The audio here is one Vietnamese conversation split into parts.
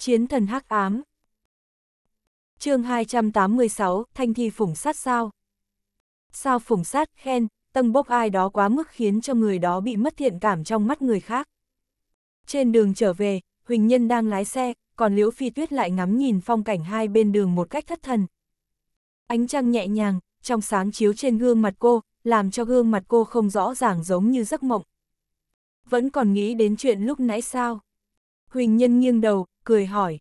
Chiến thần hắc ám. chương 286, Thanh Thi Phủng Sát sao? Sao Phủng Sát khen, tầng bốc ai đó quá mức khiến cho người đó bị mất thiện cảm trong mắt người khác. Trên đường trở về, Huỳnh Nhân đang lái xe, còn Liễu Phi Tuyết lại ngắm nhìn phong cảnh hai bên đường một cách thất thần. Ánh trăng nhẹ nhàng, trong sáng chiếu trên gương mặt cô, làm cho gương mặt cô không rõ ràng giống như giấc mộng. Vẫn còn nghĩ đến chuyện lúc nãy sao? Huỳnh Nhân nghiêng đầu, cười hỏi.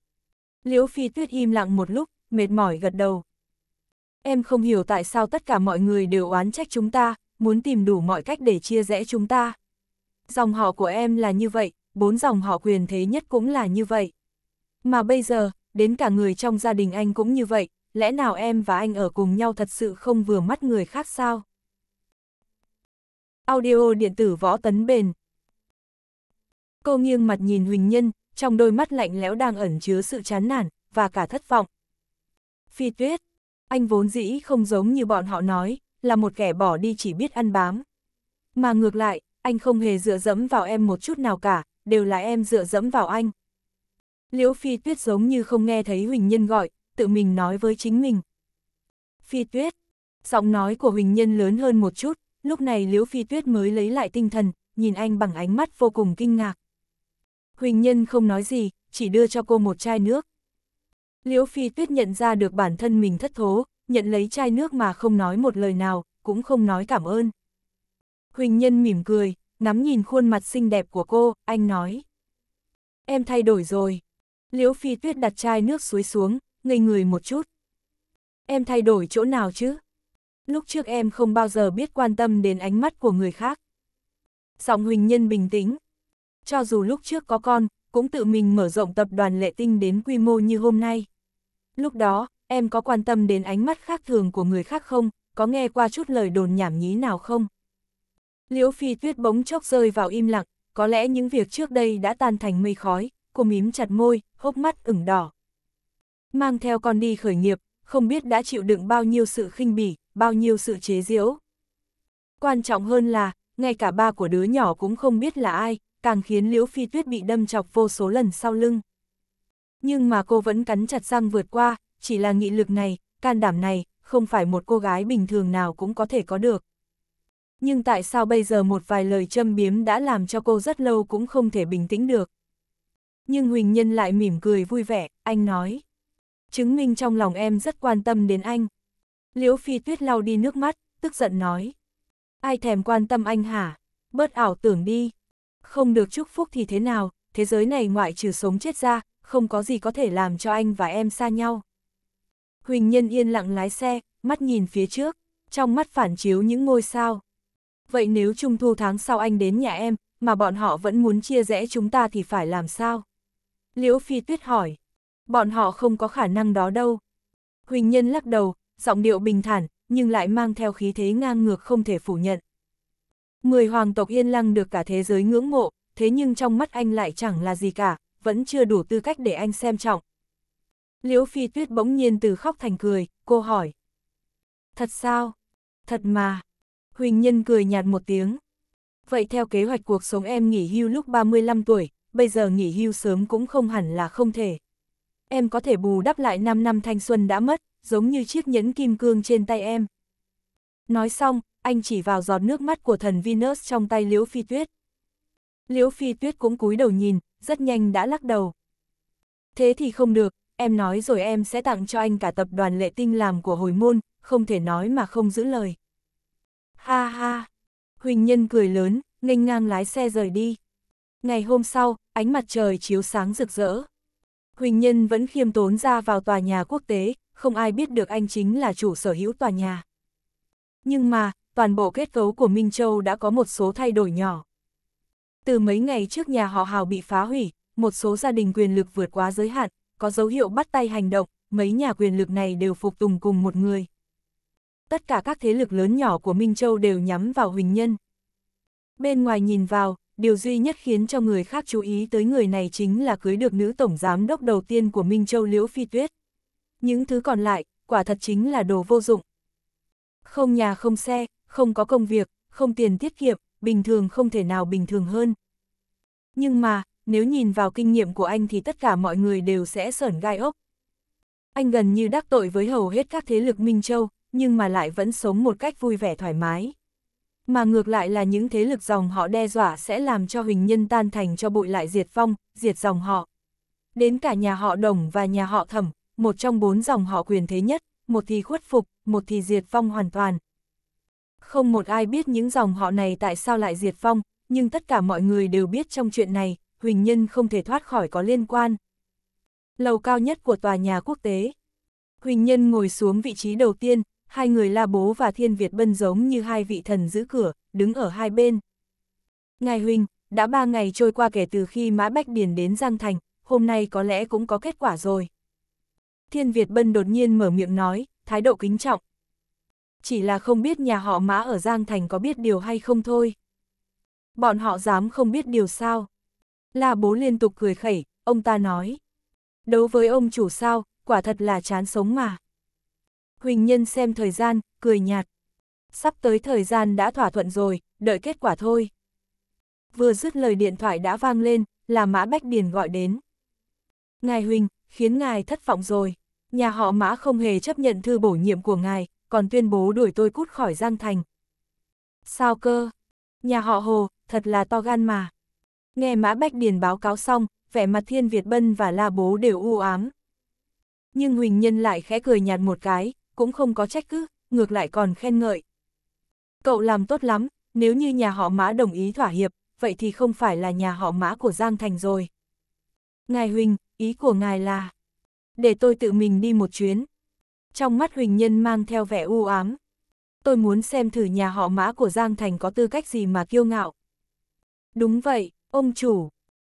Liễu Phi Tuyết im lặng một lúc, mệt mỏi gật đầu. Em không hiểu tại sao tất cả mọi người đều oán trách chúng ta, muốn tìm đủ mọi cách để chia rẽ chúng ta. Dòng họ của em là như vậy, bốn dòng họ quyền thế nhất cũng là như vậy. Mà bây giờ, đến cả người trong gia đình anh cũng như vậy, lẽ nào em và anh ở cùng nhau thật sự không vừa mắt người khác sao? Audio điện tử võ tấn bền Cô nghiêng mặt nhìn Huỳnh Nhân, trong đôi mắt lạnh lẽo đang ẩn chứa sự chán nản, và cả thất vọng. Phi tuyết, anh vốn dĩ không giống như bọn họ nói, là một kẻ bỏ đi chỉ biết ăn bám. Mà ngược lại, anh không hề dựa dẫm vào em một chút nào cả, đều là em dựa dẫm vào anh. Liễu Phi Tuyết giống như không nghe thấy Huỳnh Nhân gọi, tự mình nói với chính mình. Phi Tuyết, giọng nói của Huỳnh Nhân lớn hơn một chút, lúc này Liễu Phi Tuyết mới lấy lại tinh thần, nhìn anh bằng ánh mắt vô cùng kinh ngạc. Huỳnh Nhân không nói gì, chỉ đưa cho cô một chai nước. Liễu Phi Tuyết nhận ra được bản thân mình thất thố, nhận lấy chai nước mà không nói một lời nào, cũng không nói cảm ơn. Huỳnh Nhân mỉm cười, nắm nhìn khuôn mặt xinh đẹp của cô, anh nói. Em thay đổi rồi. Liễu Phi Tuyết đặt chai nước suối xuống, ngây người một chút. Em thay đổi chỗ nào chứ? Lúc trước em không bao giờ biết quan tâm đến ánh mắt của người khác. Giọng Huỳnh Nhân bình tĩnh, cho dù lúc trước có con, cũng tự mình mở rộng tập đoàn lệ tinh đến quy mô như hôm nay. Lúc đó, em có quan tâm đến ánh mắt khác thường của người khác không, có nghe qua chút lời đồn nhảm nhí nào không? Liễu Phi Tuyết bỗng chốc rơi vào im lặng, có lẽ những việc trước đây đã tan thành mây khói, cô mím chặt môi, hốc mắt ửng đỏ. Mang theo con đi khởi nghiệp, không biết đã chịu đựng bao nhiêu sự khinh bỉ, bao nhiêu sự chế giễu. Quan trọng hơn là, ngay cả ba của đứa nhỏ cũng không biết là ai, càng khiến Liễu Phi Tuyết bị đâm chọc vô số lần sau lưng. Nhưng mà cô vẫn cắn chặt răng vượt qua, chỉ là nghị lực này, can đảm này, không phải một cô gái bình thường nào cũng có thể có được. Nhưng tại sao bây giờ một vài lời châm biếm đã làm cho cô rất lâu cũng không thể bình tĩnh được. Nhưng Huỳnh Nhân lại mỉm cười vui vẻ, anh nói. Chứng minh trong lòng em rất quan tâm đến anh. Liễu Phi Tuyết lau đi nước mắt, tức giận nói. Ai thèm quan tâm anh hả? Bớt ảo tưởng đi. Không được chúc phúc thì thế nào, thế giới này ngoại trừ sống chết ra, không có gì có thể làm cho anh và em xa nhau. Huỳnh Nhân yên lặng lái xe, mắt nhìn phía trước, trong mắt phản chiếu những ngôi sao. Vậy nếu trung thu tháng sau anh đến nhà em, mà bọn họ vẫn muốn chia rẽ chúng ta thì phải làm sao? Liễu Phi Tuyết hỏi. Bọn họ không có khả năng đó đâu. Huỳnh Nhân lắc đầu, giọng điệu bình thản, nhưng lại mang theo khí thế ngang ngược không thể phủ nhận. Người hoàng tộc yên lăng được cả thế giới ngưỡng mộ, thế nhưng trong mắt anh lại chẳng là gì cả, vẫn chưa đủ tư cách để anh xem trọng. Liễu Phi Tuyết bỗng nhiên từ khóc thành cười, cô hỏi. Thật sao? Thật mà. Huỳnh Nhân cười nhạt một tiếng. Vậy theo kế hoạch cuộc sống em nghỉ hưu lúc 35 tuổi, bây giờ nghỉ hưu sớm cũng không hẳn là không thể. Em có thể bù đắp lại 5 năm thanh xuân đã mất, giống như chiếc nhẫn kim cương trên tay em. Nói xong, anh chỉ vào giọt nước mắt của thần Venus trong tay Liễu Phi Tuyết. Liễu Phi Tuyết cũng cúi đầu nhìn, rất nhanh đã lắc đầu. Thế thì không được, em nói rồi em sẽ tặng cho anh cả tập đoàn lệ tinh làm của hồi môn, không thể nói mà không giữ lời. Ha ha! Huỳnh Nhân cười lớn, nghênh ngang lái xe rời đi. Ngày hôm sau, ánh mặt trời chiếu sáng rực rỡ. Huỳnh Nhân vẫn khiêm tốn ra vào tòa nhà quốc tế, không ai biết được anh chính là chủ sở hữu tòa nhà. Nhưng mà, toàn bộ kết cấu của Minh Châu đã có một số thay đổi nhỏ. Từ mấy ngày trước nhà họ Hào bị phá hủy, một số gia đình quyền lực vượt quá giới hạn, có dấu hiệu bắt tay hành động, mấy nhà quyền lực này đều phục tùng cùng một người. Tất cả các thế lực lớn nhỏ của Minh Châu đều nhắm vào Huỳnh Nhân. Bên ngoài nhìn vào, điều duy nhất khiến cho người khác chú ý tới người này chính là cưới được nữ tổng giám đốc đầu tiên của Minh Châu Liễu Phi Tuyết. Những thứ còn lại, quả thật chính là đồ vô dụng. Không nhà không xe, không có công việc, không tiền tiết kiệm, bình thường không thể nào bình thường hơn. Nhưng mà, nếu nhìn vào kinh nghiệm của anh thì tất cả mọi người đều sẽ sởn gai ốc. Anh gần như đắc tội với hầu hết các thế lực Minh Châu, nhưng mà lại vẫn sống một cách vui vẻ thoải mái. Mà ngược lại là những thế lực dòng họ đe dọa sẽ làm cho huỳnh nhân tan thành cho bụi lại diệt phong, diệt dòng họ. Đến cả nhà họ đồng và nhà họ thẩm, một trong bốn dòng họ quyền thế nhất, một thì khuất phục, một thì diệt phong hoàn toàn, không một ai biết những dòng họ này tại sao lại diệt phong nhưng tất cả mọi người đều biết trong chuyện này, Huỳnh Nhân không thể thoát khỏi có liên quan. Lầu cao nhất của tòa nhà quốc tế. Huỳnh Nhân ngồi xuống vị trí đầu tiên, hai người La Bố và Thiên Việt Bân giống như hai vị thần giữ cửa, đứng ở hai bên. Ngài Huỳnh, đã ba ngày trôi qua kể từ khi Mã Bách Điền đến Giang Thành, hôm nay có lẽ cũng có kết quả rồi. Thiên Việt Bân đột nhiên mở miệng nói, thái độ kính trọng, chỉ là không biết nhà họ mã ở Giang Thành có biết điều hay không thôi. Bọn họ dám không biết điều sao. La bố liên tục cười khẩy, ông ta nói. Đấu với ông chủ sao, quả thật là chán sống mà. Huỳnh Nhân xem thời gian, cười nhạt. Sắp tới thời gian đã thỏa thuận rồi, đợi kết quả thôi. Vừa dứt lời điện thoại đã vang lên, là Mã Bách Điền gọi đến. Ngài Huỳnh, khiến ngài thất vọng rồi. Nhà họ Mã không hề chấp nhận thư bổ nhiệm của ngài, còn tuyên bố đuổi tôi cút khỏi Giang Thành. Sao cơ? Nhà họ Hồ, thật là to gan mà. Nghe Mã Bách Điền báo cáo xong, vẻ mặt Thiên Việt Bân và La Bố đều u ám. Nhưng Huỳnh Nhân lại khẽ cười nhạt một cái, cũng không có trách cứ, ngược lại còn khen ngợi. Cậu làm tốt lắm, nếu như nhà họ Mã đồng ý thỏa hiệp, vậy thì không phải là nhà họ Mã của Giang Thành rồi. Ngài Huỳnh, ý của ngài là, để tôi tự mình đi một chuyến, trong mắt Huỳnh Nhân mang theo vẻ u ám. Tôi muốn xem thử nhà họ mã của Giang Thành có tư cách gì mà kiêu ngạo. Đúng vậy, ông chủ.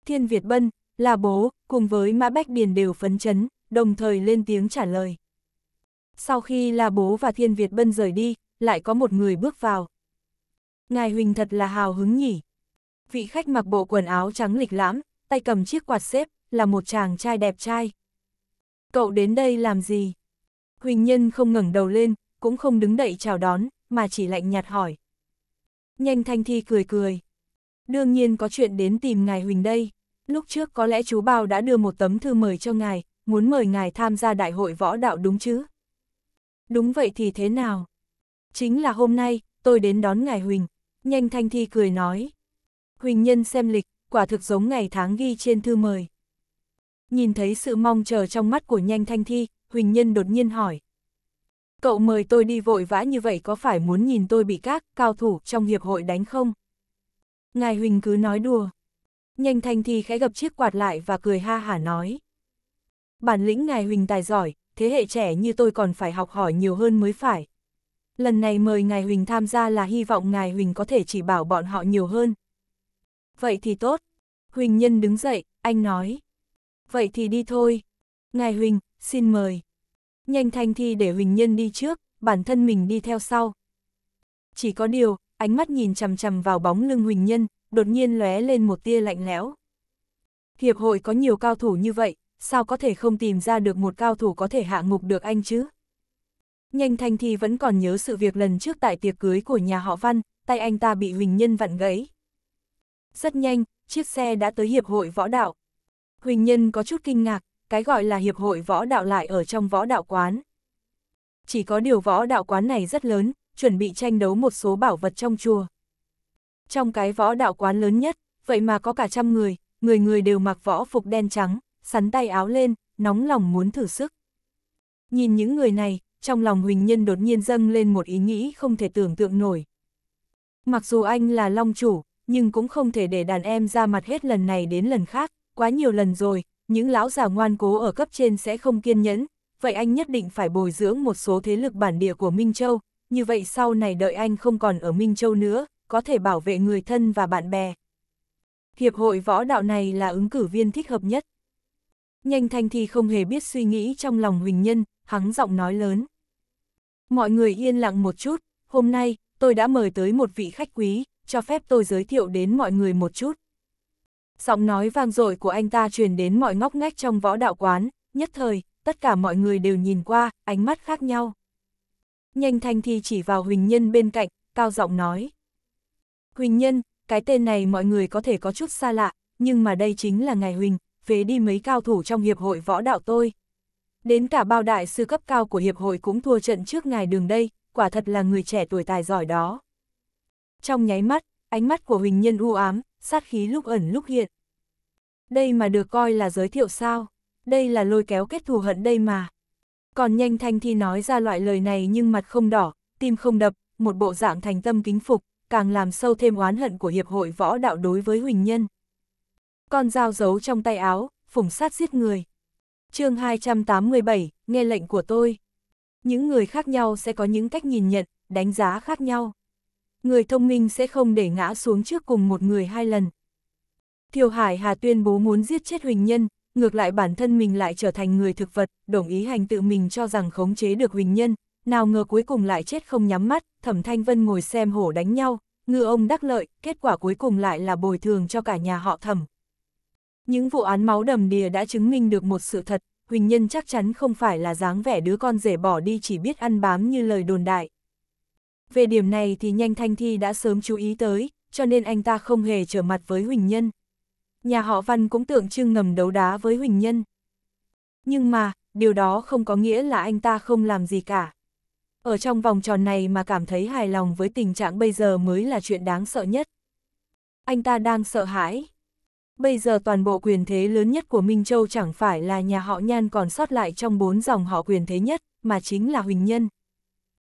Thiên Việt Bân, là bố, cùng với Mã Bách Điền đều phấn chấn, đồng thời lên tiếng trả lời. Sau khi là bố và Thiên Việt Bân rời đi, lại có một người bước vào. Ngài Huỳnh thật là hào hứng nhỉ. Vị khách mặc bộ quần áo trắng lịch lãm, tay cầm chiếc quạt xếp, là một chàng trai đẹp trai. Cậu đến đây làm gì? Huỳnh Nhân không ngẩng đầu lên, cũng không đứng đậy chào đón, mà chỉ lạnh nhạt hỏi. Nhanh Thanh Thi cười cười. Đương nhiên có chuyện đến tìm ngài Huỳnh đây. Lúc trước có lẽ chú Bao đã đưa một tấm thư mời cho ngài, muốn mời ngài tham gia đại hội võ đạo đúng chứ? Đúng vậy thì thế nào? Chính là hôm nay, tôi đến đón ngài Huỳnh. Nhanh Thanh Thi cười nói. Huỳnh Nhân xem lịch, quả thực giống ngày tháng ghi trên thư mời. Nhìn thấy sự mong chờ trong mắt của Nhanh Thanh Thi, Huỳnh Nhân đột nhiên hỏi. Cậu mời tôi đi vội vã như vậy có phải muốn nhìn tôi bị các cao thủ trong hiệp hội đánh không? Ngài Huỳnh cứ nói đùa. Nhanh thanh thì khẽ gập chiếc quạt lại và cười ha hả nói. Bản lĩnh ngài Huỳnh tài giỏi, thế hệ trẻ như tôi còn phải học hỏi nhiều hơn mới phải. Lần này mời ngài Huỳnh tham gia là hy vọng ngài Huỳnh có thể chỉ bảo bọn họ nhiều hơn. Vậy thì tốt. Huỳnh Nhân đứng dậy, anh nói. Vậy thì đi thôi. Ngài Huỳnh, xin mời. Nhanh thanh thi để Huỳnh Nhân đi trước, bản thân mình đi theo sau. Chỉ có điều, ánh mắt nhìn chằm chằm vào bóng lưng Huỳnh Nhân, đột nhiên lóe lên một tia lạnh lẽo. Hiệp hội có nhiều cao thủ như vậy, sao có thể không tìm ra được một cao thủ có thể hạ ngục được anh chứ? Nhanh thanh thi vẫn còn nhớ sự việc lần trước tại tiệc cưới của nhà họ Văn, tay anh ta bị Huỳnh Nhân vặn gãy. Rất nhanh, chiếc xe đã tới Hiệp hội Võ Đạo. Huỳnh Nhân có chút kinh ngạc, cái gọi là hiệp hội võ đạo lại ở trong võ đạo quán. Chỉ có điều võ đạo quán này rất lớn, chuẩn bị tranh đấu một số bảo vật trong chùa. Trong cái võ đạo quán lớn nhất, vậy mà có cả trăm người, người người đều mặc võ phục đen trắng, sắn tay áo lên, nóng lòng muốn thử sức. Nhìn những người này, trong lòng Huỳnh Nhân đột nhiên dâng lên một ý nghĩ không thể tưởng tượng nổi. Mặc dù anh là long chủ, nhưng cũng không thể để đàn em ra mặt hết lần này đến lần khác, quá nhiều lần rồi, những lão già ngoan cố ở cấp trên sẽ không kiên nhẫn, vậy anh nhất định phải bồi dưỡng một số thế lực bản địa của Minh Châu, như vậy sau này đợi anh không còn ở Minh Châu nữa, có thể bảo vệ người thân và bạn bè. Hiệp hội võ đạo này là ứng cử viên thích hợp nhất. Nhanh Thanh thì không hề biết suy nghĩ trong lòng Huỳnh Nhân, hắn giọng nói lớn. Mọi người yên lặng một chút, hôm nay, tôi đã mời tới một vị khách quý, cho phép tôi giới thiệu đến mọi người một chút. Giọng nói vang dội của anh ta truyền đến mọi ngóc ngách trong võ đạo quán, nhất thời, tất cả mọi người đều nhìn qua, ánh mắt khác nhau. Nhanh thanh thì chỉ vào Huỳnh Nhân bên cạnh, cao giọng nói. Huỳnh Nhân, cái tên này mọi người có thể có chút xa lạ, nhưng mà đây chính là ngài Huỳnh, phế đi mấy cao thủ trong hiệp hội võ đạo tôi. Đến cả bao đại sư cấp cao của hiệp hội cũng thua trận trước ngài đường đây, quả thật là người trẻ tuổi tài giỏi đó. Trong nháy mắt, ánh mắt của Huỳnh Nhân u ám, sát khí lúc ẩn lúc hiện. Đây mà được coi là giới thiệu sao, đây là lôi kéo kết thù hận đây mà. Còn nhanh thanh thì nói ra loại lời này nhưng mặt không đỏ, tim không đập, một bộ dạng thành tâm kính phục, càng làm sâu thêm oán hận của Hiệp hội Võ Đạo đối với Huỳnh Nhân. Con dao giấu trong tay áo, phủng sát giết người. chương 287, nghe lệnh của tôi. Những người khác nhau sẽ có những cách nhìn nhận, đánh giá khác nhau người thông minh sẽ không để ngã xuống trước cùng một người hai lần. Thiều Hải Hà tuyên bố muốn giết chết Huỳnh Nhân, ngược lại bản thân mình lại trở thành người thực vật, đồng ý hành tự mình cho rằng khống chế được Huỳnh Nhân, nào ngờ cuối cùng lại chết không nhắm mắt, Thẩm Thanh Vân ngồi xem hổ đánh nhau, ngư ông đắc lợi, kết quả cuối cùng lại là bồi thường cho cả nhà họ Thẩm. Những vụ án máu đầm đìa đã chứng minh được một sự thật, Huỳnh Nhân chắc chắn không phải là dáng vẻ đứa con rể bỏ đi chỉ biết ăn bám như lời đồn đại. Về điểm này thì nhanh Thanh Thi đã sớm chú ý tới, cho nên anh ta không hề trở mặt với Huỳnh Nhân. Nhà họ Văn cũng tượng trưng ngầm đấu đá với Huỳnh Nhân. Nhưng mà, điều đó không có nghĩa là anh ta không làm gì cả. Ở trong vòng tròn này mà cảm thấy hài lòng với tình trạng bây giờ mới là chuyện đáng sợ nhất. Anh ta đang sợ hãi. Bây giờ toàn bộ quyền thế lớn nhất của Minh Châu chẳng phải là nhà họ Nhan còn sót lại trong bốn dòng họ quyền thế nhất, mà chính là Huỳnh Nhân.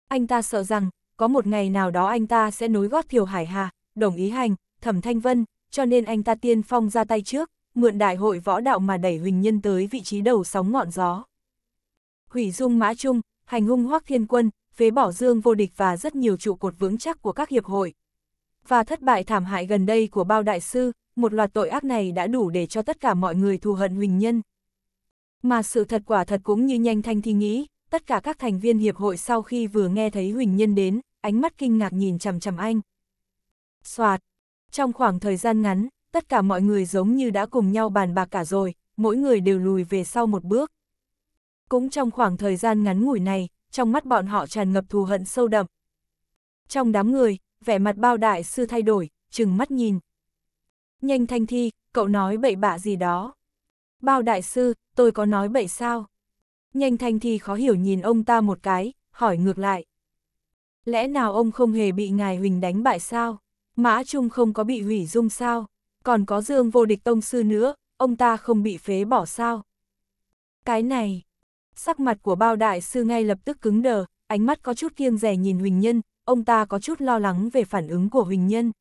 Anh ta sợ rằng, có một ngày nào đó anh ta sẽ nối gót Thiều Hải Hà, đồng ý hành, thẩm thanh vân, cho nên anh ta tiên phong ra tay trước, mượn đại hội võ đạo mà đẩy Huỳnh Nhân tới vị trí đầu sóng ngọn gió. Hủy dung mã trung, hành hung hoác thiên quân, phế bỏ dương vô địch và rất nhiều trụ cột vững chắc của các hiệp hội. Và thất bại thảm hại gần đây của bao đại sư, một loạt tội ác này đã đủ để cho tất cả mọi người thù hận Huỳnh Nhân. Mà sự thật quả thật cũng như nhanh thanh thì nghĩ, tất cả các thành viên hiệp hội sau khi vừa nghe thấy Huỳnh Nhân đến, ánh mắt kinh ngạc nhìn chằm chằm anh. Soạt! Trong khoảng thời gian ngắn, tất cả mọi người giống như đã cùng nhau bàn bạc cả rồi, mỗi người đều lùi về sau một bước. Cũng trong khoảng thời gian ngắn ngủi này, trong mắt bọn họ tràn ngập thù hận sâu đậm. Trong đám người, vẻ mặt bao đại sư thay đổi, chừng mắt nhìn. Nhanh Thanh Thi, cậu nói bậy bạ gì đó. Bao đại sư, tôi có nói bậy sao? nhanh thanh thì khó hiểu nhìn ông ta một cái, hỏi ngược lại. Lẽ nào ông không hề bị ngài Huỳnh đánh bại sao? Mã Trung không có bị hủy dung sao? Còn có Dương vô địch tông sư nữa, ông ta không bị phế bỏ sao? Cái này, sắc mặt của bao đại sư ngay lập tức cứng đờ, ánh mắt có chút kiêng rẻ nhìn Huỳnh Nhân, ông ta có chút lo lắng về phản ứng của Huỳnh Nhân.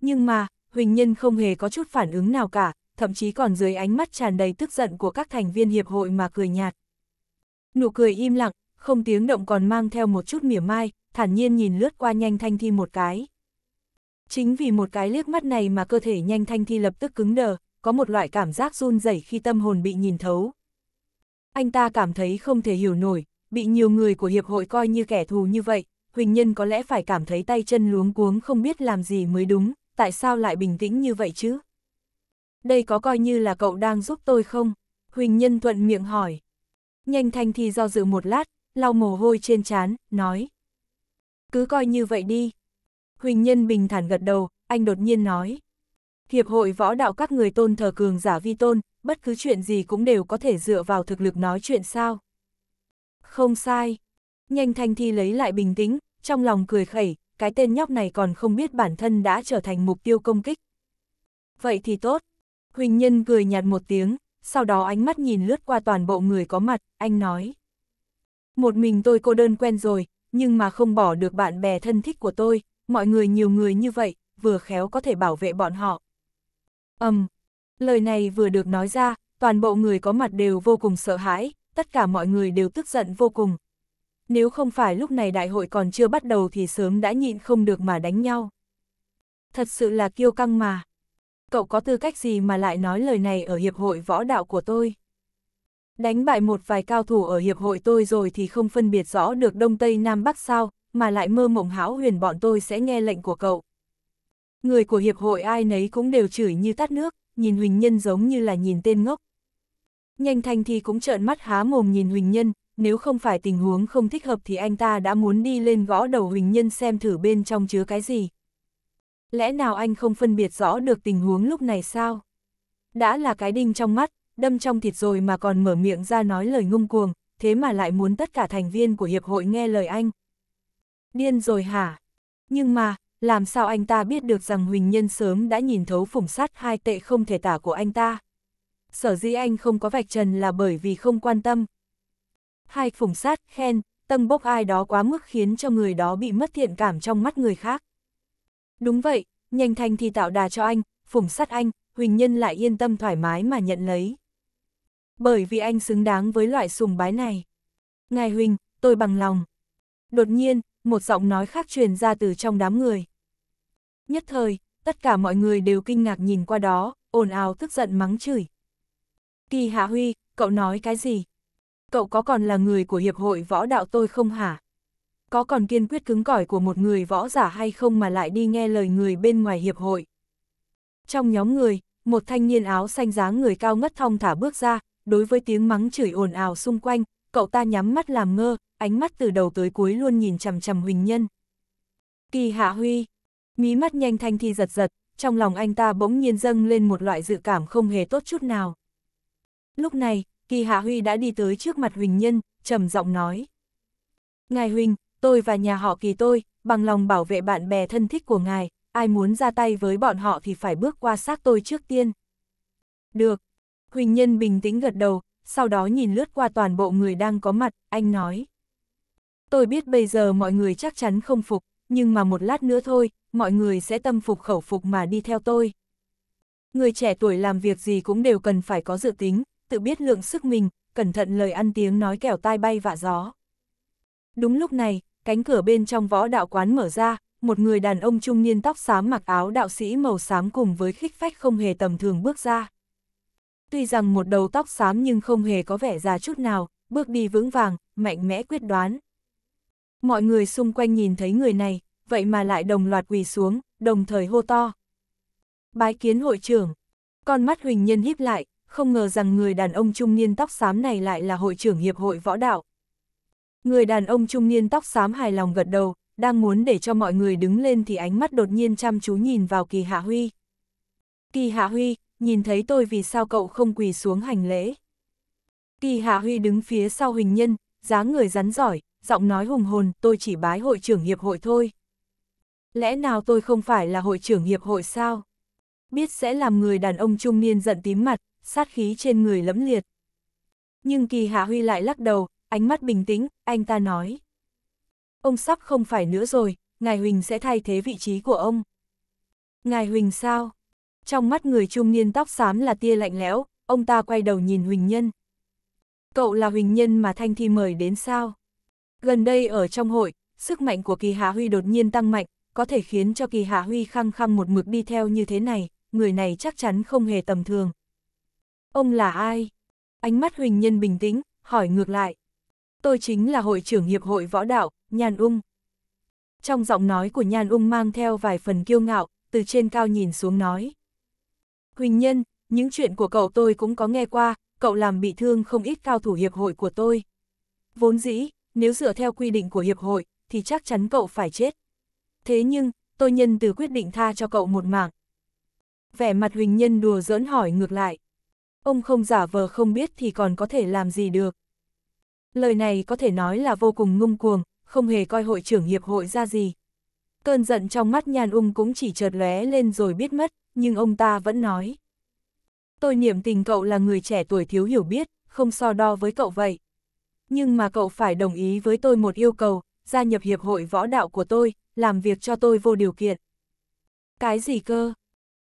Nhưng mà, Huỳnh Nhân không hề có chút phản ứng nào cả, thậm chí còn dưới ánh mắt tràn đầy tức giận của các thành viên hiệp hội mà cười nhạt. Nụ cười im lặng, không tiếng động còn mang theo một chút mỉa mai, thản nhiên nhìn lướt qua nhanh thanh thi một cái. Chính vì một cái liếc mắt này mà cơ thể nhanh thanh thi lập tức cứng đờ, có một loại cảm giác run rẩy khi tâm hồn bị nhìn thấu. Anh ta cảm thấy không thể hiểu nổi, bị nhiều người của hiệp hội coi như kẻ thù như vậy, Huỳnh Nhân có lẽ phải cảm thấy tay chân luống cuống không biết làm gì mới đúng, tại sao lại bình tĩnh như vậy chứ? Đây có coi như là cậu đang giúp tôi không? Huỳnh Nhân thuận miệng hỏi. Nhanh thanh thi do dự một lát, lau mồ hôi trên trán, nói. Cứ coi như vậy đi. Huỳnh Nhân bình thản gật đầu, anh đột nhiên nói. Hiệp hội võ đạo các người tôn thờ cường giả vi tôn, bất cứ chuyện gì cũng đều có thể dựa vào thực lực nói chuyện sao. Không sai. Nhanh thanh thi lấy lại bình tĩnh, trong lòng cười khẩy, cái tên nhóc này còn không biết bản thân đã trở thành mục tiêu công kích. Vậy thì tốt. Huỳnh Nhân cười nhạt một tiếng, sau đó ánh mắt nhìn lướt qua toàn bộ người có mặt, anh nói. Một mình tôi cô đơn quen rồi, nhưng mà không bỏ được bạn bè thân thích của tôi, mọi người nhiều người như vậy, vừa khéo có thể bảo vệ bọn họ. Ầm, um, lời này vừa được nói ra, toàn bộ người có mặt đều vô cùng sợ hãi, tất cả mọi người đều tức giận vô cùng. Nếu không phải lúc này đại hội còn chưa bắt đầu thì sớm đã nhịn không được mà đánh nhau. Thật sự là kiêu căng mà cậu có tư cách gì mà lại nói lời này ở hiệp hội võ đạo của tôi? Đánh bại một vài cao thủ ở hiệp hội tôi rồi thì không phân biệt rõ được Đông Tây Nam Bắc sao, mà lại mơ mộng hão huyền bọn tôi sẽ nghe lệnh của cậu. Người của hiệp hội ai nấy cũng đều chửi như tắt nước, nhìn Huỳnh Nhân giống như là nhìn tên ngốc. Nhanh thanh thì cũng trợn mắt há mồm nhìn Huỳnh Nhân, nếu không phải tình huống không thích hợp thì anh ta đã muốn đi lên gõ đầu Huỳnh Nhân xem thử bên trong chứa cái gì lẽ nào anh không phân biệt rõ được tình huống lúc này sao? Đã là cái đinh trong mắt, đâm trong thịt rồi mà còn mở miệng ra nói lời ngung cuồng, thế mà lại muốn tất cả thành viên của hiệp hội nghe lời anh. Điên rồi hả? Nhưng mà, làm sao anh ta biết được rằng Huỳnh Nhân sớm đã nhìn thấu phủng sát hai tệ không thể tả của anh ta? Sở dĩ anh không có vạch trần là bởi vì không quan tâm. Hai phủng sát khen, tâm bốc ai đó quá mức khiến cho người đó bị mất thiện cảm trong mắt người khác. Đúng vậy, nhanh thành thì tạo đà cho anh, phủng sắt anh, Huỳnh Nhân lại yên tâm thoải mái mà nhận lấy. Bởi vì anh xứng đáng với loại sùng bái này. Ngài Huỳnh, tôi bằng lòng. Đột nhiên, một giọng nói khác truyền ra từ trong đám người. Nhất thời, tất cả mọi người đều kinh ngạc nhìn qua đó, ồn ào tức giận mắng chửi. Kỳ Hạ Huy, cậu nói cái gì? Cậu có còn là người của Hiệp hội Võ Đạo tôi không hả? có còn kiên quyết cứng cỏi của một người võ giả hay không mà lại đi nghe lời người bên ngoài hiệp hội. Trong nhóm người, một thanh niên áo xanh dáng người cao ngất thong thả bước ra, đối với tiếng mắng chửi ồn ào xung quanh, cậu ta nhắm mắt làm ngơ, ánh mắt từ đầu tới cuối luôn nhìn chằm chằm Huỳnh Nhân. Kỳ Hạ Huy, mí mắt nhanh thanh thi giật giật, trong lòng anh ta bỗng nhiên dâng lên một loại dự cảm không hề tốt chút nào. Lúc này, Kỳ Hạ Huy đã đi tới trước mặt Huỳnh Nhân, trầm giọng nói. Ngài Huỳnh, tôi và nhà họ kỳ tôi, bằng lòng bảo vệ bạn bè thân thích của ngài, ai muốn ra tay với bọn họ thì phải bước qua xác tôi trước tiên. Được. Huỳnh Nhân bình tĩnh gật đầu, sau đó nhìn lướt qua toàn bộ người đang có mặt, anh nói. Tôi biết bây giờ mọi người chắc chắn không phục, nhưng mà một lát nữa thôi, mọi người sẽ tâm phục khẩu phục mà đi theo tôi. Người trẻ tuổi làm việc gì cũng đều cần phải có dự tính, tự biết lượng sức mình, cẩn thận lời ăn tiếng nói kẻo tai bay vạ gió. Đúng lúc này, cánh cửa bên trong võ đạo quán mở ra, một người đàn ông trung niên tóc xám mặc áo đạo sĩ màu xám cùng với khích phách không hề tầm thường bước ra. Tuy rằng một đầu tóc xám nhưng không hề có vẻ già chút nào, bước đi vững vàng, mạnh mẽ quyết đoán. Mọi người xung quanh nhìn thấy người này, vậy mà lại đồng loạt quỳ xuống, đồng thời hô to. Bái kiến hội trưởng, con mắt Huỳnh Nhân híp lại, không ngờ rằng người đàn ông trung niên tóc xám này lại là hội trưởng hiệp hội võ đạo, Người đàn ông trung niên tóc xám hài lòng gật đầu, đang muốn để cho mọi người đứng lên thì ánh mắt đột nhiên chăm chú nhìn vào Kỳ Hạ Huy. Kỳ Hạ Huy, nhìn thấy tôi vì sao cậu không quỳ xuống hành lễ. Kỳ Hạ Huy đứng phía sau Huỳnh Nhân, dáng người rắn giỏi, giọng nói hùng hồn, tôi chỉ bái hội trưởng hiệp hội thôi. Lẽ nào tôi không phải là hội trưởng hiệp hội sao? Biết sẽ làm người đàn ông trung niên giận tím mặt, sát khí trên người lẫm liệt. Nhưng Kỳ Hạ Huy lại lắc đầu, ánh mắt bình tĩnh, anh ta nói. Ông sắp không phải nữa rồi, Ngài Huỳnh sẽ thay thế vị trí của ông. Ngài Huỳnh sao? Trong mắt người trung niên tóc xám là tia lạnh lẽo, ông ta quay đầu nhìn Huỳnh Nhân. Cậu là Huỳnh Nhân mà Thanh Thi mời đến sao? Gần đây ở trong hội, sức mạnh của Kỳ Hạ Huy đột nhiên tăng mạnh, có thể khiến cho Kỳ Hạ Huy khăng khăng một mực đi theo như thế này, người này chắc chắn không hề tầm thường. Ông là ai? Ánh mắt Huỳnh Nhân bình tĩnh, hỏi ngược lại tôi chính là hội trưởng hiệp hội võ đạo, Nhan Ung. Trong giọng nói của Nhan Ung mang theo vài phần kiêu ngạo, từ trên cao nhìn xuống nói. Huỳnh Nhân, những chuyện của cậu tôi cũng có nghe qua, cậu làm bị thương không ít cao thủ hiệp hội của tôi. Vốn dĩ, nếu dựa theo quy định của hiệp hội, thì chắc chắn cậu phải chết. Thế nhưng, tôi nhân từ quyết định tha cho cậu một mạng. Vẻ mặt Huỳnh Nhân đùa giỡn hỏi ngược lại. Ông không giả vờ không biết thì còn có thể làm gì được. Lời này có thể nói là vô cùng ngung cuồng, không hề coi hội trưởng hiệp hội ra gì. Cơn giận trong mắt Nhan Ung cũng chỉ chợt lóe lên rồi biết mất, nhưng ông ta vẫn nói. Tôi niệm tình cậu là người trẻ tuổi thiếu hiểu biết, không so đo với cậu vậy. Nhưng mà cậu phải đồng ý với tôi một yêu cầu, gia nhập hiệp hội võ đạo của tôi, làm việc cho tôi vô điều kiện. Cái gì cơ?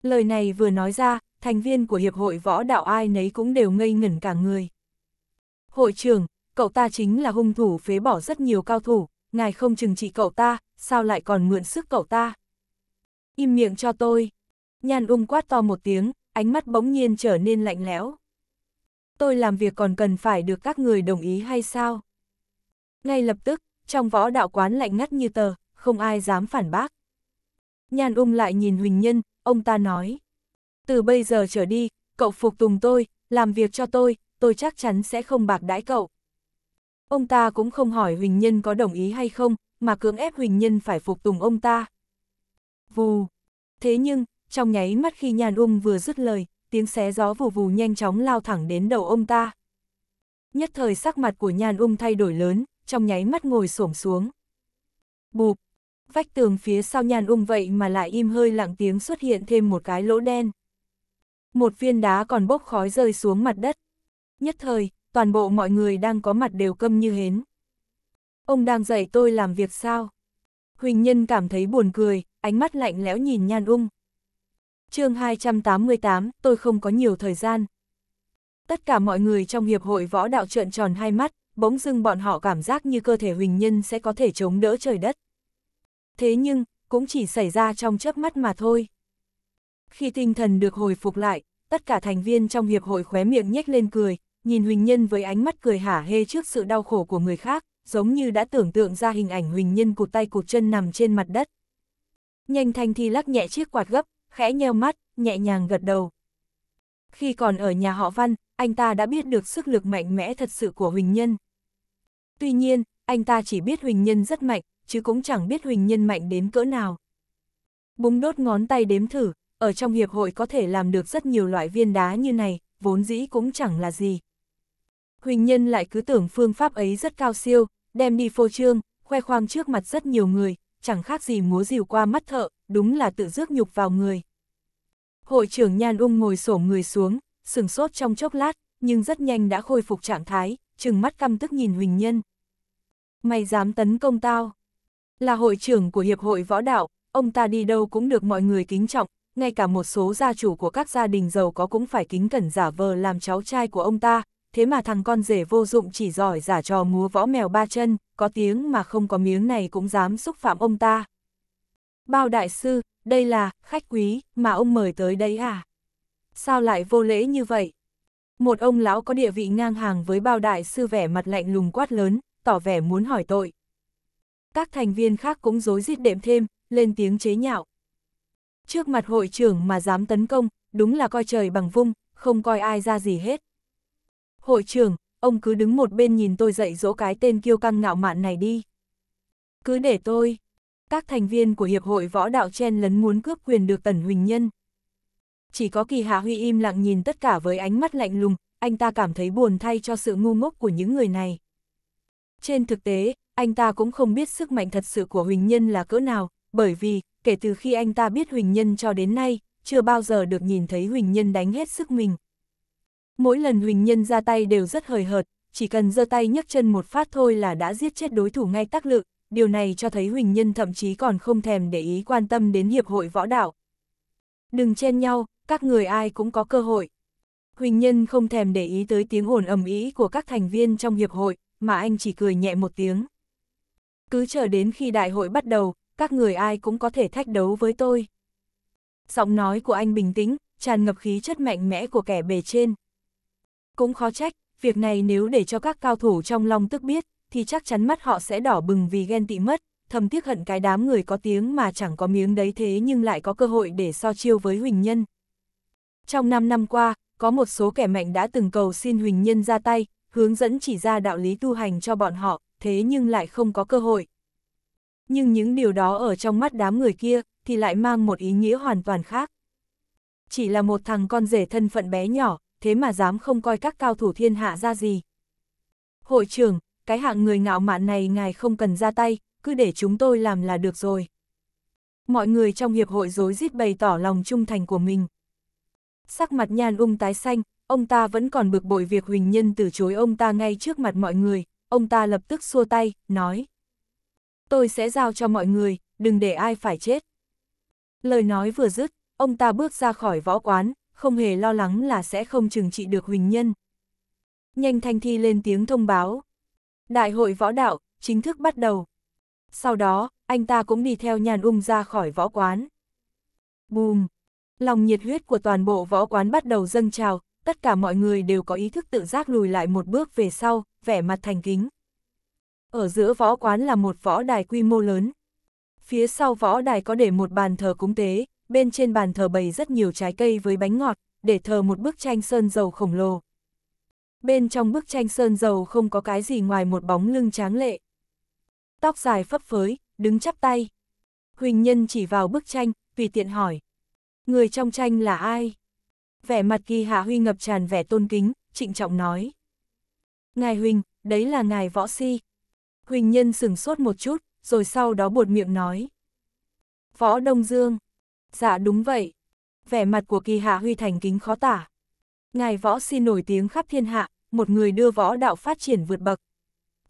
Lời này vừa nói ra, thành viên của hiệp hội võ đạo ai nấy cũng đều ngây ngẩn cả người. Hội trưởng, cậu ta chính là hung thủ phế bỏ rất nhiều cao thủ, ngài không chừng trị cậu ta, sao lại còn mượn sức cậu ta. Im miệng cho tôi. Nhan ung quát to một tiếng, ánh mắt bỗng nhiên trở nên lạnh lẽo. Tôi làm việc còn cần phải được các người đồng ý hay sao? Ngay lập tức, trong võ đạo quán lạnh ngắt như tờ, không ai dám phản bác. Nhan ung lại nhìn Huỳnh Nhân, ông ta nói. Từ bây giờ trở đi, cậu phục tùng tôi, làm việc cho tôi, tôi chắc chắn sẽ không bạc đãi cậu. Ông ta cũng không hỏi Huỳnh Nhân có đồng ý hay không, mà cưỡng ép Huỳnh Nhân phải phục tùng ông ta. Vù! Thế nhưng, trong nháy mắt khi nhàn ung vừa dứt lời, tiếng xé gió vù vù nhanh chóng lao thẳng đến đầu ông ta. Nhất thời sắc mặt của nhàn ung thay đổi lớn, trong nháy mắt ngồi xổm xuống. Bụp! Vách tường phía sau nhàn ung vậy mà lại im hơi lặng tiếng xuất hiện thêm một cái lỗ đen. Một viên đá còn bốc khói rơi xuống mặt đất. Nhất thời, toàn bộ mọi người đang có mặt đều câm như hến. Ông đang dạy tôi làm việc sao? Huỳnh Nhân cảm thấy buồn cười, ánh mắt lạnh lẽo nhìn Nhan Ung. chương 288, tôi không có nhiều thời gian. Tất cả mọi người trong hiệp hội võ đạo trợn tròn hai mắt, bỗng dưng bọn họ cảm giác như cơ thể Huỳnh Nhân sẽ có thể chống đỡ trời đất. Thế nhưng, cũng chỉ xảy ra trong chớp mắt mà thôi. Khi tinh thần được hồi phục lại, tất cả thành viên trong hiệp hội khóe miệng nhếch lên cười, nhìn Huỳnh Nhân với ánh mắt cười hả hê trước sự đau khổ của người khác, giống như đã tưởng tượng ra hình ảnh Huỳnh Nhân cụt tay cụt chân nằm trên mặt đất. Nhanh Thanh thì lắc nhẹ chiếc quạt gấp, khẽ nheo mắt, nhẹ nhàng gật đầu. Khi còn ở nhà họ Văn, anh ta đã biết được sức lực mạnh mẽ thật sự của Huỳnh Nhân. Tuy nhiên, anh ta chỉ biết Huỳnh Nhân rất mạnh, chứ cũng chẳng biết Huỳnh Nhân mạnh đến cỡ nào. Búng đốt ngón tay đếm thử, ở trong hiệp hội có thể làm được rất nhiều loại viên đá như này, vốn dĩ cũng chẳng là gì. Huỳnh Nhân lại cứ tưởng phương pháp ấy rất cao siêu, đem đi phô trương, khoe khoang trước mặt rất nhiều người, chẳng khác gì múa rìu qua mắt thợ, đúng là tự rước nhục vào người. Hội trưởng Nhan Ung ngồi xổm người xuống, sừng sốt trong chốc lát, nhưng rất nhanh đã khôi phục trạng thái, trừng mắt căm tức nhìn Huỳnh Nhân. Mày dám tấn công tao? Là hội trưởng của Hiệp hội Võ Đạo, ông ta đi đâu cũng được mọi người kính trọng, ngay cả một số gia chủ của các gia đình giàu có cũng phải kính cẩn giả vờ làm cháu trai của ông ta, thế mà thằng con rể vô dụng chỉ giỏi giả trò múa võ mèo ba chân, có tiếng mà không có miếng này cũng dám xúc phạm ông ta. Bao đại sư, đây là khách quý mà ông mời tới đấy à? Sao lại vô lễ như vậy? Một ông lão có địa vị ngang hàng với bao đại sư vẻ mặt lạnh lùng quát lớn, tỏ vẻ muốn hỏi tội. Các thành viên khác cũng dối rít đệm thêm, lên tiếng chế nhạo. Trước mặt hội trưởng mà dám tấn công, đúng là coi trời bằng vung, không coi ai ra gì hết hội trưởng, ông cứ đứng một bên nhìn tôi dạy dỗ cái tên kiêu căng ngạo mạn này đi. Cứ để tôi. Các thành viên của Hiệp hội Võ Đạo Chen lấn muốn cướp quyền được Tần Huỳnh Nhân. Chỉ có kỳ Hạ Huy im lặng nhìn tất cả với ánh mắt lạnh lùng, anh ta cảm thấy buồn thay cho sự ngu ngốc của những người này. Trên thực tế, anh ta cũng không biết sức mạnh thật sự của Huỳnh Nhân là cỡ nào, bởi vì, kể từ khi anh ta biết Huỳnh Nhân cho đến nay, chưa bao giờ được nhìn thấy Huỳnh Nhân đánh hết sức mình mỗi lần Huỳnh Nhân ra tay đều rất hời hợt, chỉ cần giơ tay nhấc chân một phát thôi là đã giết chết đối thủ ngay tác lực, điều này cho thấy Huỳnh Nhân thậm chí còn không thèm để ý quan tâm đến Hiệp hội Võ Đạo. Đừng chen nhau, các người ai cũng có cơ hội. Huỳnh Nhân không thèm để ý tới tiếng ồn ầm ĩ của các thành viên trong Hiệp hội, mà anh chỉ cười nhẹ một tiếng. Cứ chờ đến khi đại hội bắt đầu, các người ai cũng có thể thách đấu với tôi. Giọng nói của anh bình tĩnh, tràn ngập khí chất mạnh mẽ của kẻ bề trên, cũng khó trách, việc này nếu để cho các cao thủ trong long tức biết, thì chắc chắn mắt họ sẽ đỏ bừng vì ghen tị mất, thầm tiếc hận cái đám người có tiếng mà chẳng có miếng đấy thế nhưng lại có cơ hội để so chiêu với Huỳnh Nhân. Trong 5 năm qua, có một số kẻ mạnh đã từng cầu xin Huỳnh Nhân ra tay, hướng dẫn chỉ ra đạo lý tu hành cho bọn họ, thế nhưng lại không có cơ hội. Nhưng những điều đó ở trong mắt đám người kia thì lại mang một ý nghĩa hoàn toàn khác. Chỉ là một thằng con rể thân phận bé nhỏ, thế mà dám không coi các cao thủ thiên hạ ra gì. Hội trưởng, cái hạng người ngạo mạn này ngài không cần ra tay, cứ để chúng tôi làm là được rồi. Mọi người trong hiệp hội dối rít bày tỏ lòng trung thành của mình. Sắc mặt nhan ung tái xanh, ông ta vẫn còn bực bội việc Huỳnh Nhân từ chối ông ta ngay trước mặt mọi người, ông ta lập tức xua tay, nói. Tôi sẽ giao cho mọi người, đừng để ai phải chết. Lời nói vừa dứt, ông ta bước ra khỏi võ quán, không hề lo lắng là sẽ không trừng trị được Huỳnh Nhân. Nhanh Thanh Thi lên tiếng thông báo. Đại hội võ đạo, chính thức bắt đầu. Sau đó, anh ta cũng đi theo nhàn ung ra khỏi võ quán. Bùm! Lòng nhiệt huyết của toàn bộ võ quán bắt đầu dâng trào, tất cả mọi người đều có ý thức tự giác lùi lại một bước về sau, vẻ mặt thành kính. Ở giữa võ quán là một võ đài quy mô lớn. Phía sau võ đài có để một bàn thờ cúng tế, bên trên bàn thờ bày rất nhiều trái cây với bánh ngọt, để thờ một bức tranh sơn dầu khổng lồ. Bên trong bức tranh sơn dầu không có cái gì ngoài một bóng lưng tráng lệ. Tóc dài phấp phới, đứng chắp tay. Huỳnh Nhân chỉ vào bức tranh, tùy tiện hỏi. Người trong tranh là ai? Vẻ mặt kỳ hạ huy ngập tràn vẻ tôn kính, trịnh trọng nói. Ngài Huỳnh, đấy là ngài võ si. Huỳnh Nhân sửng sốt một chút, rồi sau đó buột miệng nói. Võ Đông Dương. Dạ đúng vậy. Vẻ mặt của kỳ hạ huy thành kính khó tả. Ngài võ si nổi tiếng khắp thiên hạ, một người đưa võ đạo phát triển vượt bậc.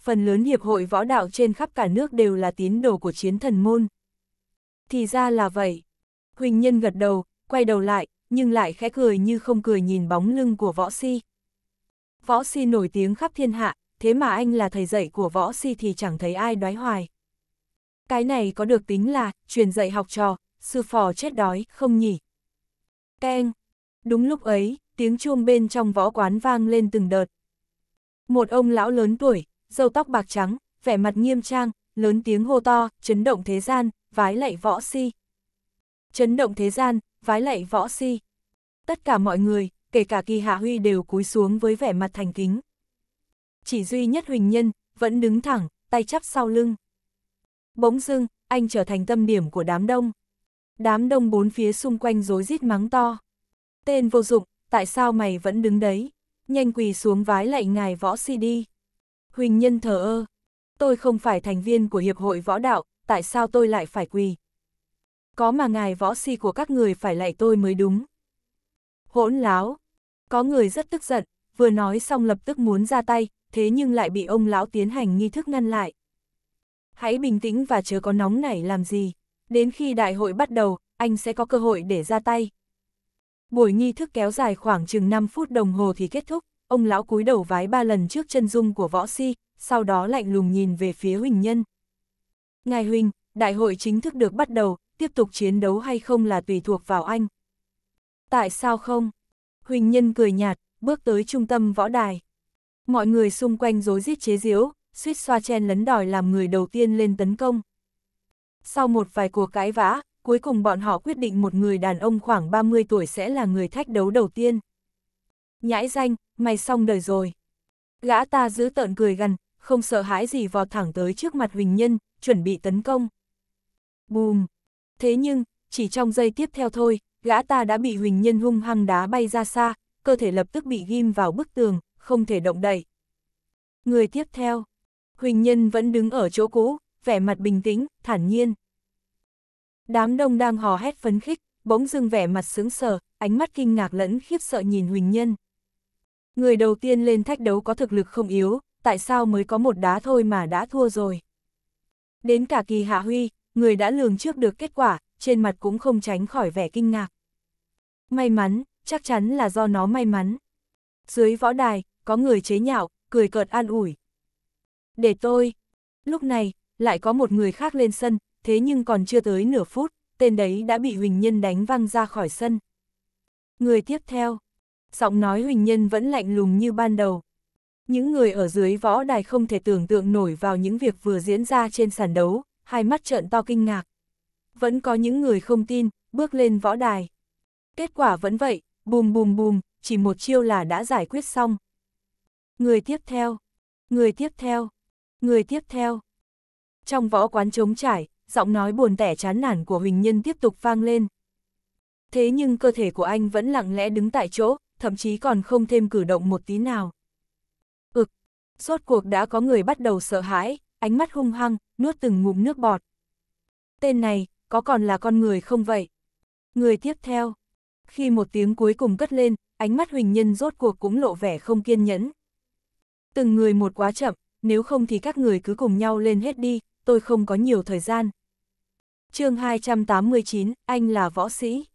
Phần lớn hiệp hội võ đạo trên khắp cả nước đều là tín đồ của chiến thần môn. Thì ra là vậy. Huỳnh nhân gật đầu, quay đầu lại, nhưng lại khẽ cười như không cười nhìn bóng lưng của võ si. Võ si nổi tiếng khắp thiên hạ, thế mà anh là thầy dạy của võ si thì chẳng thấy ai đoái hoài. Cái này có được tính là truyền dạy học trò, sư phò chết đói, không nhỉ? Keng! Đúng lúc ấy, tiếng chuông bên trong võ quán vang lên từng đợt. Một ông lão lớn tuổi, râu tóc bạc trắng, vẻ mặt nghiêm trang, lớn tiếng hô to, chấn động thế gian, vái lạy võ si. Chấn động thế gian, vái lạy võ si. Tất cả mọi người, kể cả kỳ hạ huy đều cúi xuống với vẻ mặt thành kính. Chỉ duy nhất Huỳnh Nhân, vẫn đứng thẳng, tay chắp sau lưng. Bỗng dưng, anh trở thành tâm điểm của đám đông đám đông bốn phía xung quanh rối rít mắng to. Tên vô dụng, tại sao mày vẫn đứng đấy? Nhanh quỳ xuống vái lạy ngài võ si đi. Huỳnh nhân thờ ơ. Tôi không phải thành viên của Hiệp hội Võ Đạo, tại sao tôi lại phải quỳ? Có mà ngài võ si của các người phải lạy tôi mới đúng. Hỗn láo. Có người rất tức giận, vừa nói xong lập tức muốn ra tay, thế nhưng lại bị ông lão tiến hành nghi thức ngăn lại. Hãy bình tĩnh và chớ có nóng nảy làm gì đến khi đại hội bắt đầu, anh sẽ có cơ hội để ra tay. Buổi nghi thức kéo dài khoảng chừng 5 phút đồng hồ thì kết thúc, ông lão cúi đầu vái ba lần trước chân dung của võ si, sau đó lạnh lùng nhìn về phía Huỳnh Nhân. Ngài Huỳnh, đại hội chính thức được bắt đầu, tiếp tục chiến đấu hay không là tùy thuộc vào anh. Tại sao không? Huỳnh Nhân cười nhạt, bước tới trung tâm võ đài. Mọi người xung quanh rối rít chế giễu, suýt xoa chen lấn đòi làm người đầu tiên lên tấn công. Sau một vài cuộc cãi vã, cuối cùng bọn họ quyết định một người đàn ông khoảng 30 tuổi sẽ là người thách đấu đầu tiên. Nhãi danh, mày xong đời rồi. Gã ta giữ tợn cười gần, không sợ hãi gì vọt thẳng tới trước mặt Huỳnh Nhân, chuẩn bị tấn công. Bùm! Thế nhưng, chỉ trong giây tiếp theo thôi, gã ta đã bị Huỳnh Nhân hung hăng đá bay ra xa, cơ thể lập tức bị ghim vào bức tường, không thể động đậy. Người tiếp theo, Huỳnh Nhân vẫn đứng ở chỗ cũ, vẻ mặt bình tĩnh, thản nhiên. Đám đông đang hò hét phấn khích, bỗng dưng vẻ mặt sướng sờ, ánh mắt kinh ngạc lẫn khiếp sợ nhìn Huỳnh Nhân. Người đầu tiên lên thách đấu có thực lực không yếu, tại sao mới có một đá thôi mà đã thua rồi. Đến cả kỳ hạ huy, người đã lường trước được kết quả, trên mặt cũng không tránh khỏi vẻ kinh ngạc. May mắn, chắc chắn là do nó may mắn. Dưới võ đài, có người chế nhạo, cười cợt an ủi. Để tôi. Lúc này, lại có một người khác lên sân, thế nhưng còn chưa tới nửa phút, tên đấy đã bị Huỳnh Nhân đánh văng ra khỏi sân. Người tiếp theo, giọng nói Huỳnh Nhân vẫn lạnh lùng như ban đầu. Những người ở dưới võ đài không thể tưởng tượng nổi vào những việc vừa diễn ra trên sàn đấu, hai mắt trợn to kinh ngạc. Vẫn có những người không tin, bước lên võ đài. Kết quả vẫn vậy, bùm bùm bùm, chỉ một chiêu là đã giải quyết xong. Người tiếp theo, người tiếp theo, người tiếp theo. Trong võ quán trống trải, giọng nói buồn tẻ chán nản của Huỳnh Nhân tiếp tục vang lên. Thế nhưng cơ thể của anh vẫn lặng lẽ đứng tại chỗ, thậm chí còn không thêm cử động một tí nào. Ực, ừ, rốt cuộc đã có người bắt đầu sợ hãi, ánh mắt hung hăng, nuốt từng ngụm nước bọt. Tên này, có còn là con người không vậy? Người tiếp theo. Khi một tiếng cuối cùng cất lên, ánh mắt Huỳnh Nhân rốt cuộc cũng lộ vẻ không kiên nhẫn. Từng người một quá chậm, nếu không thì các người cứ cùng nhau lên hết đi, tôi không có nhiều thời gian. chương 289, anh là võ sĩ.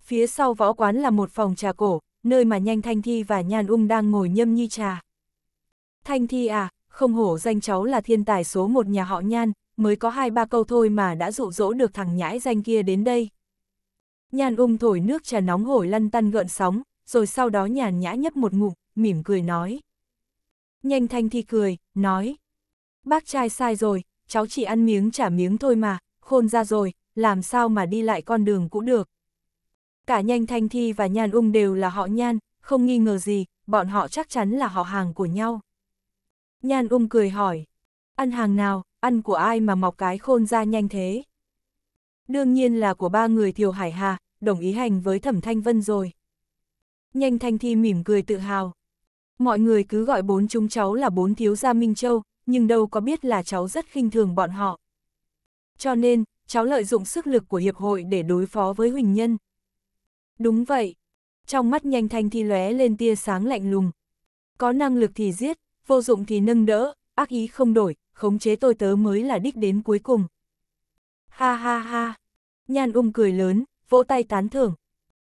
Phía sau võ quán là một phòng trà cổ, nơi mà nhanh Thanh Thi và Nhan Ung đang ngồi nhâm nhi trà. Thanh Thi à, không hổ danh cháu là thiên tài số một nhà họ Nhan, mới có hai ba câu thôi mà đã dụ dỗ được thằng nhãi danh kia đến đây. Nhan Ung thổi nước trà nóng hổi lăn tăn gợn sóng, rồi sau đó nhàn nhã nhấp một ngụm, mỉm cười nói. Nhanh Thanh Thi cười, nói. Bác trai sai rồi, cháu chỉ ăn miếng trả miếng thôi mà, khôn ra rồi, làm sao mà đi lại con đường cũ được. Cả nhanh thanh thi và nhan ung đều là họ nhan, không nghi ngờ gì, bọn họ chắc chắn là họ hàng của nhau. Nhan ung cười hỏi, ăn hàng nào, ăn của ai mà mọc cái khôn ra nhanh thế? Đương nhiên là của ba người Thiều Hải Hà, đồng ý hành với Thẩm Thanh Vân rồi. Nhanh Thanh Thi mỉm cười tự hào. Mọi người cứ gọi bốn chúng cháu là bốn thiếu gia Minh Châu, nhưng đâu có biết là cháu rất khinh thường bọn họ. Cho nên, cháu lợi dụng sức lực của hiệp hội để đối phó với Huỳnh Nhân. Đúng vậy. Trong mắt nhanh thanh thì lóe lên tia sáng lạnh lùng. Có năng lực thì giết, vô dụng thì nâng đỡ, ác ý không đổi, khống chế tôi tớ mới là đích đến cuối cùng. Ha ha ha. Nhan ung cười lớn, vỗ tay tán thưởng.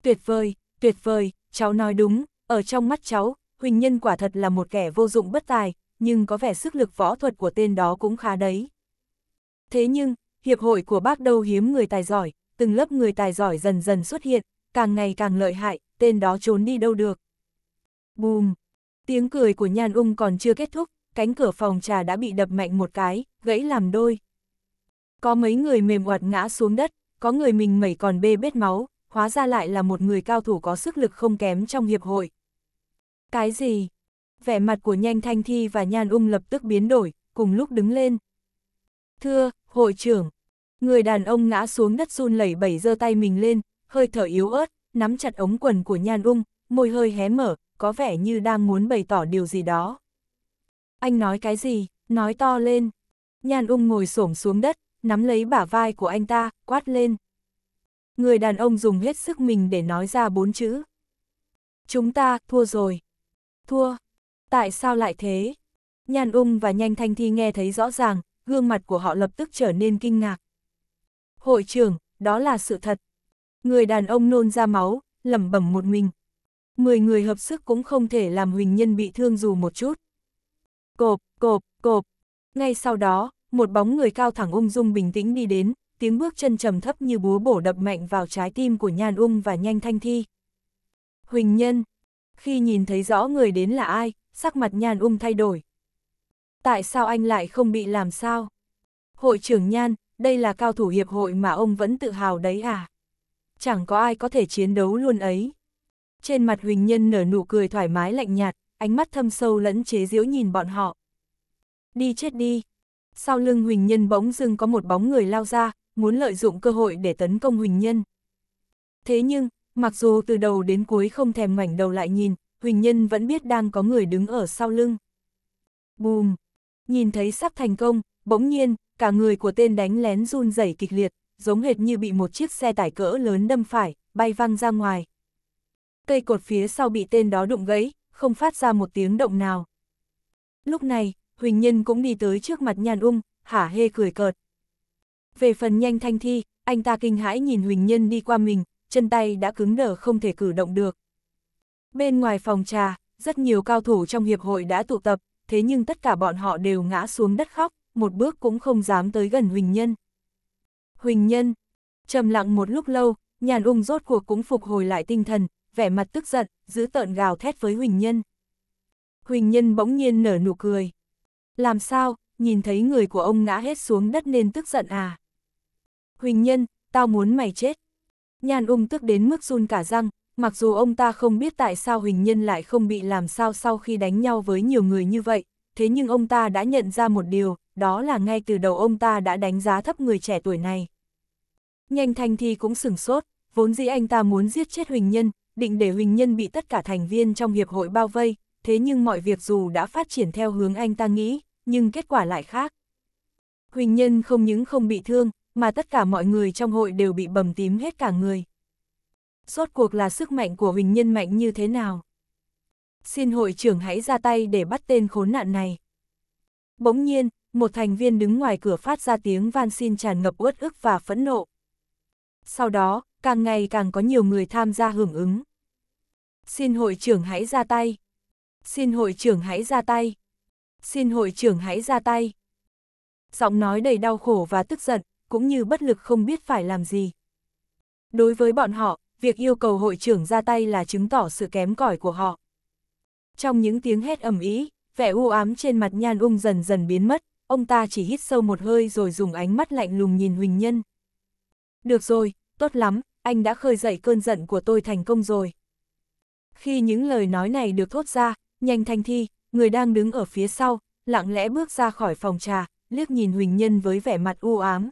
Tuyệt vời, tuyệt vời, cháu nói đúng, ở trong mắt cháu, Huỳnh Nhân quả thật là một kẻ vô dụng bất tài, nhưng có vẻ sức lực võ thuật của tên đó cũng khá đấy. Thế nhưng, hiệp hội của bác đâu hiếm người tài giỏi, từng lớp người tài giỏi dần dần xuất hiện, càng ngày càng lợi hại, tên đó trốn đi đâu được. Bùm! Tiếng cười của Nhan Ung còn chưa kết thúc, cánh cửa phòng trà đã bị đập mạnh một cái, gãy làm đôi. Có mấy người mềm oặt ngã xuống đất, có người mình mẩy còn bê bết máu, hóa ra lại là một người cao thủ có sức lực không kém trong hiệp hội. Cái gì? vẻ mặt của nhanh thanh thi và nhan ung lập tức biến đổi, cùng lúc đứng lên. Thưa, hội trưởng, người đàn ông ngã xuống đất run lẩy bẩy giơ tay mình lên, hơi thở yếu ớt, nắm chặt ống quần của nhan ung, môi hơi hé mở, có vẻ như đang muốn bày tỏ điều gì đó. Anh nói cái gì, nói to lên. Nhan ung ngồi xổm xuống đất, nắm lấy bả vai của anh ta, quát lên. Người đàn ông dùng hết sức mình để nói ra bốn chữ. Chúng ta thua rồi. Thua. Tại sao lại thế? Nhàn ung và nhanh thanh thi nghe thấy rõ ràng, gương mặt của họ lập tức trở nên kinh ngạc. Hội trưởng, đó là sự thật. Người đàn ông nôn ra máu, lẩm bẩm một mình. Mười người hợp sức cũng không thể làm Huỳnh Nhân bị thương dù một chút. Cộp, cộp, cộp. Ngay sau đó, một bóng người cao thẳng ung dung bình tĩnh đi đến, tiếng bước chân trầm thấp như búa bổ đập mạnh vào trái tim của Nhan Ung và Nhanh Thanh Thi. Huỳnh Nhân. Khi nhìn thấy rõ người đến là ai, sắc mặt nhan ung thay đổi. Tại sao anh lại không bị làm sao? Hội trưởng nhan, đây là cao thủ hiệp hội mà ông vẫn tự hào đấy à? Chẳng có ai có thể chiến đấu luôn ấy. Trên mặt Huỳnh Nhân nở nụ cười thoải mái lạnh nhạt, ánh mắt thâm sâu lẫn chế giễu nhìn bọn họ. Đi chết đi. Sau lưng Huỳnh Nhân bỗng dưng có một bóng người lao ra, muốn lợi dụng cơ hội để tấn công Huỳnh Nhân. Thế nhưng, mặc dù từ đầu đến cuối không thèm ngoảnh đầu lại nhìn, Huỳnh Nhân vẫn biết đang có người đứng ở sau lưng. Bùm! Nhìn thấy sắp thành công, bỗng nhiên, cả người của tên đánh lén run rẩy kịch liệt, giống hệt như bị một chiếc xe tải cỡ lớn đâm phải, bay văng ra ngoài. Cây cột phía sau bị tên đó đụng gãy, không phát ra một tiếng động nào. Lúc này, Huỳnh Nhân cũng đi tới trước mặt Nhàn Ung, hả hê cười cợt. Về phần nhanh thanh thi, anh ta kinh hãi nhìn Huỳnh Nhân đi qua mình, chân tay đã cứng đờ không thể cử động được. Bên ngoài phòng trà, rất nhiều cao thủ trong hiệp hội đã tụ tập, thế nhưng tất cả bọn họ đều ngã xuống đất khóc, một bước cũng không dám tới gần Huỳnh Nhân. Huỳnh Nhân, trầm lặng một lúc lâu, nhàn ung rốt cuộc cũng phục hồi lại tinh thần, vẻ mặt tức giận, giữ tợn gào thét với Huỳnh Nhân. Huỳnh Nhân bỗng nhiên nở nụ cười. Làm sao, nhìn thấy người của ông ngã hết xuống đất nên tức giận à? Huỳnh Nhân, tao muốn mày chết. Nhàn ung tức đến mức run cả răng, mặc dù ông ta không biết tại sao Huỳnh Nhân lại không bị làm sao sau khi đánh nhau với nhiều người như vậy, thế nhưng ông ta đã nhận ra một điều, đó là ngay từ đầu ông ta đã đánh giá thấp người trẻ tuổi này. Nhanh Thanh thì cũng sửng sốt, vốn dĩ anh ta muốn giết chết Huỳnh Nhân, định để Huỳnh Nhân bị tất cả thành viên trong hiệp hội bao vây, thế nhưng mọi việc dù đã phát triển theo hướng anh ta nghĩ, nhưng kết quả lại khác. Huỳnh Nhân không những không bị thương, mà tất cả mọi người trong hội đều bị bầm tím hết cả người. Rốt cuộc là sức mạnh của Huỳnh Nhân mạnh như thế nào? Xin hội trưởng hãy ra tay để bắt tên khốn nạn này. Bỗng nhiên, một thành viên đứng ngoài cửa phát ra tiếng van xin tràn ngập uất ức và phẫn nộ. Sau đó, càng ngày càng có nhiều người tham gia hưởng ứng. Xin hội trưởng hãy ra tay. Xin hội trưởng hãy ra tay. Xin hội trưởng hãy ra tay. Giọng nói đầy đau khổ và tức giận, cũng như bất lực không biết phải làm gì. Đối với bọn họ, việc yêu cầu hội trưởng ra tay là chứng tỏ sự kém cỏi của họ. Trong những tiếng hét ầm ĩ, vẻ u ám trên mặt Nhan Ung dần dần biến mất, ông ta chỉ hít sâu một hơi rồi dùng ánh mắt lạnh lùng nhìn Huỳnh Nhân. Được rồi, tốt lắm, anh đã khơi dậy cơn giận của tôi thành công rồi. Khi những lời nói này được thốt ra, nhanh thanh thi, người đang đứng ở phía sau, lặng lẽ bước ra khỏi phòng trà, liếc nhìn Huỳnh Nhân với vẻ mặt u ám.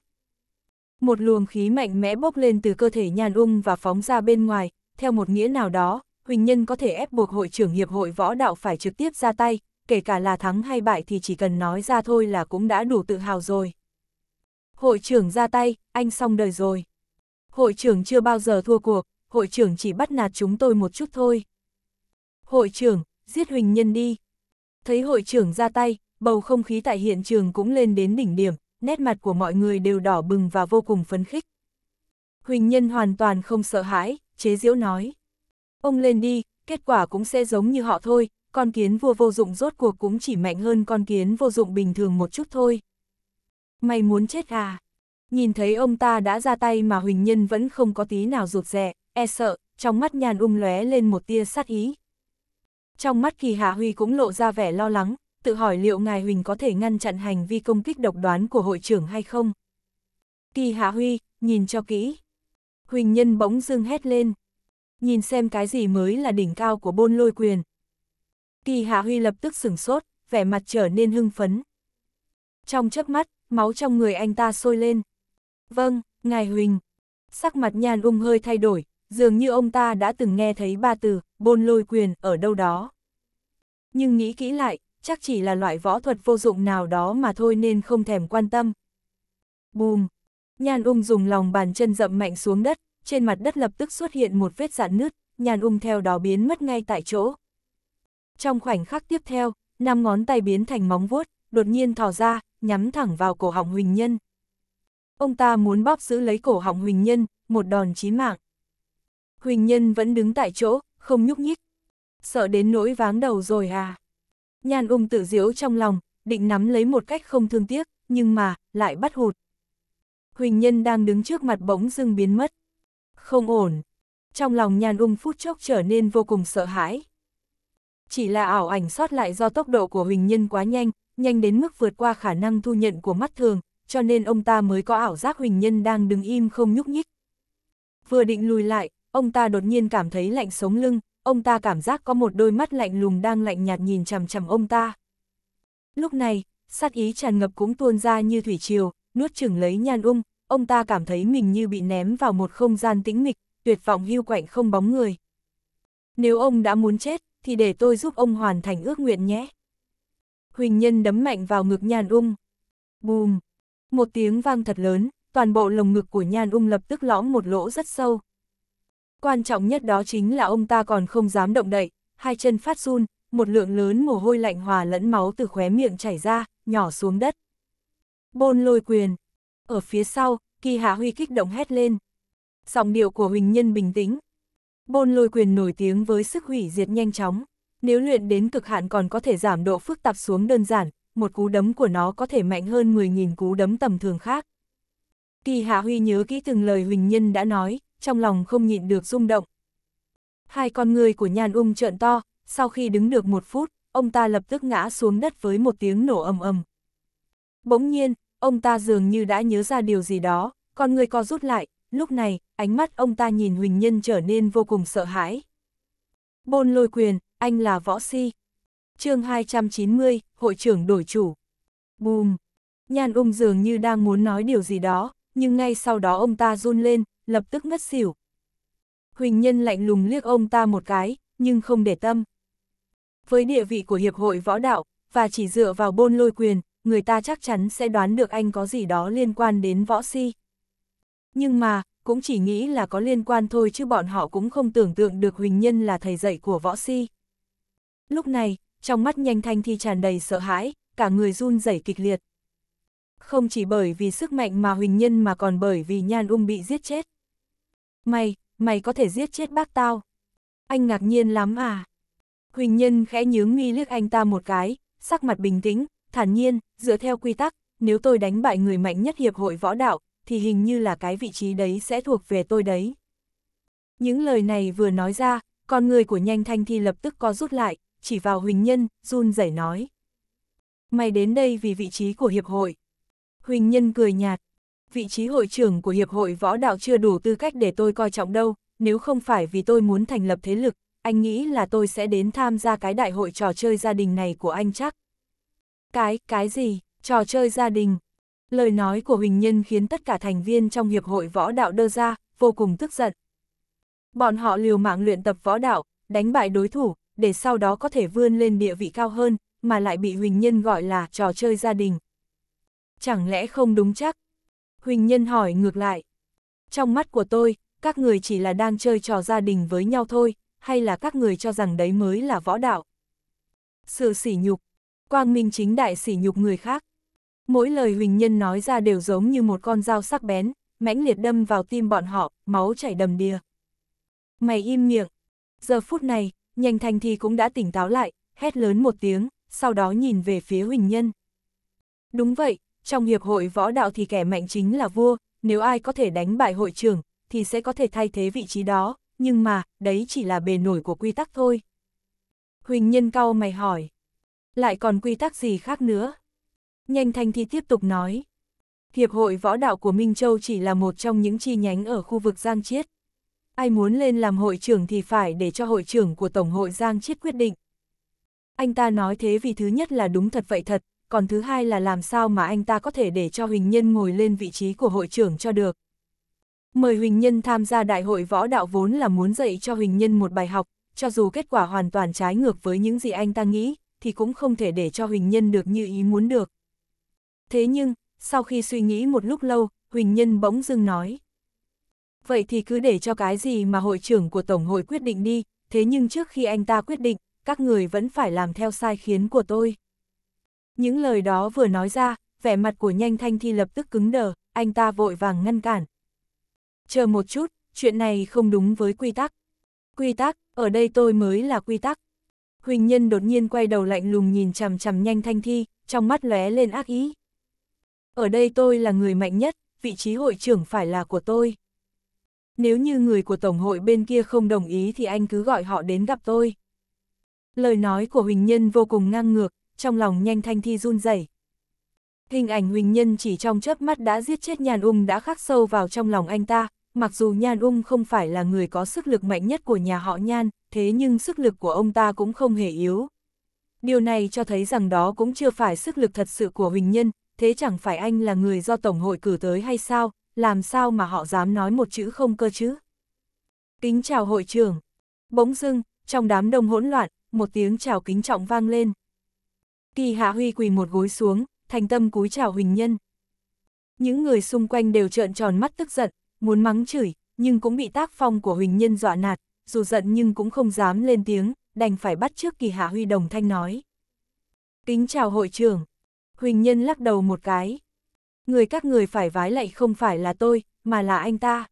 Một luồng khí mạnh mẽ bốc lên từ cơ thể Nhan Ung và phóng ra bên ngoài, theo một nghĩa nào đó, Huỳnh Nhân có thể ép buộc hội trưởng hiệp hội võ đạo phải trực tiếp ra tay, kể cả là thắng hay bại thì chỉ cần nói ra thôi là cũng đã đủ tự hào rồi. Hội trưởng ra tay, anh xong đời rồi. Hội trưởng chưa bao giờ thua cuộc, hội trưởng chỉ bắt nạt chúng tôi một chút thôi. Hội trưởng, giết Huỳnh Nhân đi. Thấy hội trưởng ra tay, bầu không khí tại hiện trường cũng lên đến đỉnh điểm, nét mặt của mọi người đều đỏ bừng và vô cùng phấn khích. Huỳnh Nhân hoàn toàn không sợ hãi, chế diễu nói. Ông lên đi, kết quả cũng sẽ giống như họ thôi, con kiến vua vô dụng rốt cuộc cũng chỉ mạnh hơn con kiến vô dụng bình thường một chút thôi. Mày muốn chết à? Nhìn thấy ông ta đã ra tay mà Huỳnh Nhân vẫn không có tí nào rụt rè, e sợ, trong mắt nhàn ung um lóe lên một tia sát ý. Trong mắt kỳ Hạ Huy cũng lộ ra vẻ lo lắng, tự hỏi liệu Ngài Huỳnh có thể ngăn chặn hành vi công kích độc đoán của hội trưởng hay không. Kỳ Hạ Huy, nhìn cho kỹ. Huỳnh Nhân bỗng dưng hét lên. Nhìn xem cái gì mới là đỉnh cao của bôn lôi quyền. Kỳ Hạ Huy lập tức sửng sốt, vẻ mặt trở nên hưng phấn. Trong chớp mắt, máu trong người anh ta sôi lên. Vâng, Ngài Huỳnh. Sắc mặt nhàn ung hơi thay đổi, dường như ông ta đã từng nghe thấy ba từ, bôn lôi quyền, ở đâu đó. Nhưng nghĩ kỹ lại, chắc chỉ là loại võ thuật vô dụng nào đó mà thôi nên không thèm quan tâm. Bùm! nhan ung dùng lòng bàn chân dậm mạnh xuống đất, trên mặt đất lập tức xuất hiện một vết dạn nứt, nhan ung theo đó biến mất ngay tại chỗ. Trong khoảnh khắc tiếp theo, năm ngón tay biến thành móng vuốt, đột nhiên thò ra, nhắm thẳng vào cổ họng Huỳnh Nhân. Ông ta muốn bóp giữ lấy cổ họng Huỳnh Nhân, một đòn chí mạng. Huỳnh Nhân vẫn đứng tại chỗ, không nhúc nhích. Sợ đến nỗi váng đầu rồi à? Nhan ung tự diễu trong lòng, định nắm lấy một cách không thương tiếc, nhưng mà, lại bắt hụt. Huỳnh nhân đang đứng trước mặt bỗng dưng biến mất. Không ổn. Trong lòng nhan ung phút chốc trở nên vô cùng sợ hãi. Chỉ là ảo ảnh sót lại do tốc độ của Huỳnh nhân quá nhanh, nhanh đến mức vượt qua khả năng thu nhận của mắt thường, cho nên ông ta mới có ảo giác Huỳnh nhân đang đứng im không nhúc nhích. Vừa định lùi lại, ông ta đột nhiên cảm thấy lạnh sống lưng, ông ta cảm giác có một đôi mắt lạnh lùng đang lạnh nhạt nhìn chằm chằm ông ta. Lúc này, sát ý tràn ngập cũng tuôn ra như thủy triều, nuốt chửng lấy nhan ung, ông ta cảm thấy mình như bị ném vào một không gian tĩnh mịch, tuyệt vọng hưu quạnh không bóng người. Nếu ông đã muốn chết, thì để tôi giúp ông hoàn thành ước nguyện nhé. Huỳnh Nhân đấm mạnh vào ngực Nhan Ung. Bùm! Một tiếng vang thật lớn, toàn bộ lồng ngực của Nhan Ung lập tức lõm một lỗ rất sâu, Quan trọng nhất đó chính là ông ta còn không dám động đậy, hai chân phát run, một lượng lớn mồ hôi lạnh hòa lẫn máu từ khóe miệng chảy ra, nhỏ xuống đất. Bôn lôi quyền. Ở phía sau, kỳ hạ huy kích động hét lên. Giọng điệu của Huỳnh Nhân bình tĩnh. Bôn lôi quyền nổi tiếng với sức hủy diệt nhanh chóng. Nếu luyện đến cực hạn còn có thể giảm độ phức tạp xuống đơn giản, một cú đấm của nó có thể mạnh hơn 10.000 cú đấm tầm thường khác. Kỳ Hạ Huy nhớ kỹ từng lời Huỳnh Nhân đã nói, trong lòng không nhịn được rung động. Hai con người của Nhan Ung trợn to, sau khi đứng được một phút, ông ta lập tức ngã xuống đất với một tiếng nổ ầm ầm. Bỗng nhiên, ông ta dường như đã nhớ ra điều gì đó, con người co rút lại, lúc này, ánh mắt ông ta nhìn Huỳnh Nhân trở nên vô cùng sợ hãi. Bôn lôi quyền, anh là võ si. chương 290, hội trưởng đổi chủ. Bùm! Nhan ung dường như đang muốn nói điều gì đó, nhưng ngay sau đó ông ta run lên, lập tức ngất xỉu. Huỳnh Nhân lạnh lùng liếc ông ta một cái, nhưng không để tâm. Với địa vị của Hiệp hội Võ Đạo, và chỉ dựa vào bôn lôi quyền, người ta chắc chắn sẽ đoán được anh có gì đó liên quan đến võ si. Nhưng mà, cũng chỉ nghĩ là có liên quan thôi chứ bọn họ cũng không tưởng tượng được Huỳnh Nhân là thầy dạy của võ si. Lúc này, trong mắt nhanh thanh thi tràn đầy sợ hãi, cả người run rẩy kịch liệt không chỉ bởi vì sức mạnh mà Huỳnh Nhân mà còn bởi vì Nhan Ung bị giết chết. Mày, mày có thể giết chết bác tao. Anh ngạc nhiên lắm à. Huỳnh Nhân khẽ nhướng nghi liếc anh ta một cái, sắc mặt bình tĩnh, thản nhiên, dựa theo quy tắc, nếu tôi đánh bại người mạnh nhất hiệp hội võ đạo, thì hình như là cái vị trí đấy sẽ thuộc về tôi đấy. Những lời này vừa nói ra, con người của nhanh thanh thi lập tức có rút lại, chỉ vào Huỳnh Nhân, run rẩy nói. Mày đến đây vì vị trí của hiệp hội. Huỳnh Nhân cười nhạt. Vị trí hội trưởng của Hiệp hội Võ Đạo chưa đủ tư cách để tôi coi trọng đâu, nếu không phải vì tôi muốn thành lập thế lực, anh nghĩ là tôi sẽ đến tham gia cái đại hội trò chơi gia đình này của anh chắc. Cái, cái gì, trò chơi gia đình? Lời nói của Huỳnh Nhân khiến tất cả thành viên trong Hiệp hội Võ Đạo đơ ra, vô cùng tức giận. Bọn họ liều mạng luyện tập võ đạo, đánh bại đối thủ, để sau đó có thể vươn lên địa vị cao hơn, mà lại bị Huỳnh Nhân gọi là trò chơi gia đình, chẳng lẽ không đúng chắc? Huỳnh Nhân hỏi ngược lại. Trong mắt của tôi, các người chỉ là đang chơi trò gia đình với nhau thôi, hay là các người cho rằng đấy mới là võ đạo? Sự sỉ nhục, quang minh chính đại sỉ nhục người khác. Mỗi lời Huỳnh Nhân nói ra đều giống như một con dao sắc bén, mãnh liệt đâm vào tim bọn họ, máu chảy đầm đìa. Mày im miệng. Giờ phút này, nhanh thành thì cũng đã tỉnh táo lại, hét lớn một tiếng, sau đó nhìn về phía Huỳnh Nhân. Đúng vậy, trong hiệp hội võ đạo thì kẻ mạnh chính là vua, nếu ai có thể đánh bại hội trưởng, thì sẽ có thể thay thế vị trí đó, nhưng mà, đấy chỉ là bề nổi của quy tắc thôi. Huỳnh Nhân cao mày hỏi, lại còn quy tắc gì khác nữa? Nhanh Thanh thì tiếp tục nói, Hiệp hội võ đạo của Minh Châu chỉ là một trong những chi nhánh ở khu vực Giang Chiết. Ai muốn lên làm hội trưởng thì phải để cho hội trưởng của Tổng hội Giang Chiết quyết định. Anh ta nói thế vì thứ nhất là đúng thật vậy thật, còn thứ hai là làm sao mà anh ta có thể để cho Huỳnh Nhân ngồi lên vị trí của hội trưởng cho được. Mời Huỳnh Nhân tham gia đại hội võ đạo vốn là muốn dạy cho Huỳnh Nhân một bài học, cho dù kết quả hoàn toàn trái ngược với những gì anh ta nghĩ, thì cũng không thể để cho Huỳnh Nhân được như ý muốn được. Thế nhưng, sau khi suy nghĩ một lúc lâu, Huỳnh Nhân bỗng dưng nói. Vậy thì cứ để cho cái gì mà hội trưởng của Tổng hội quyết định đi, thế nhưng trước khi anh ta quyết định, các người vẫn phải làm theo sai khiến của tôi. Những lời đó vừa nói ra, vẻ mặt của nhanh thanh thi lập tức cứng đờ, anh ta vội vàng ngăn cản. Chờ một chút, chuyện này không đúng với quy tắc. Quy tắc, ở đây tôi mới là quy tắc. Huỳnh Nhân đột nhiên quay đầu lạnh lùng nhìn chằm chằm nhanh thanh thi, trong mắt lóe lên ác ý. Ở đây tôi là người mạnh nhất, vị trí hội trưởng phải là của tôi. Nếu như người của Tổng hội bên kia không đồng ý thì anh cứ gọi họ đến gặp tôi. Lời nói của Huỳnh Nhân vô cùng ngang ngược, trong lòng nhanh thanh thi run rẩy. Hình ảnh Huỳnh Nhân chỉ trong chớp mắt đã giết chết Nhan Ung đã khắc sâu vào trong lòng anh ta, mặc dù Nhan Ung không phải là người có sức lực mạnh nhất của nhà họ Nhan, thế nhưng sức lực của ông ta cũng không hề yếu. Điều này cho thấy rằng đó cũng chưa phải sức lực thật sự của Huỳnh Nhân, thế chẳng phải anh là người do Tổng hội cử tới hay sao, làm sao mà họ dám nói một chữ không cơ chứ? Kính chào hội trưởng. Bỗng dưng, trong đám đông hỗn loạn, một tiếng chào kính trọng vang lên. Kỳ Hạ Huy quỳ một gối xuống, thành tâm cúi chào Huỳnh Nhân. Những người xung quanh đều trợn tròn mắt tức giận, muốn mắng chửi, nhưng cũng bị tác phong của Huỳnh Nhân dọa nạt, dù giận nhưng cũng không dám lên tiếng, đành phải bắt trước kỳ Hạ Huy đồng thanh nói. Kính chào hội trưởng. Huỳnh Nhân lắc đầu một cái. Người các người phải vái lạy không phải là tôi, mà là anh ta.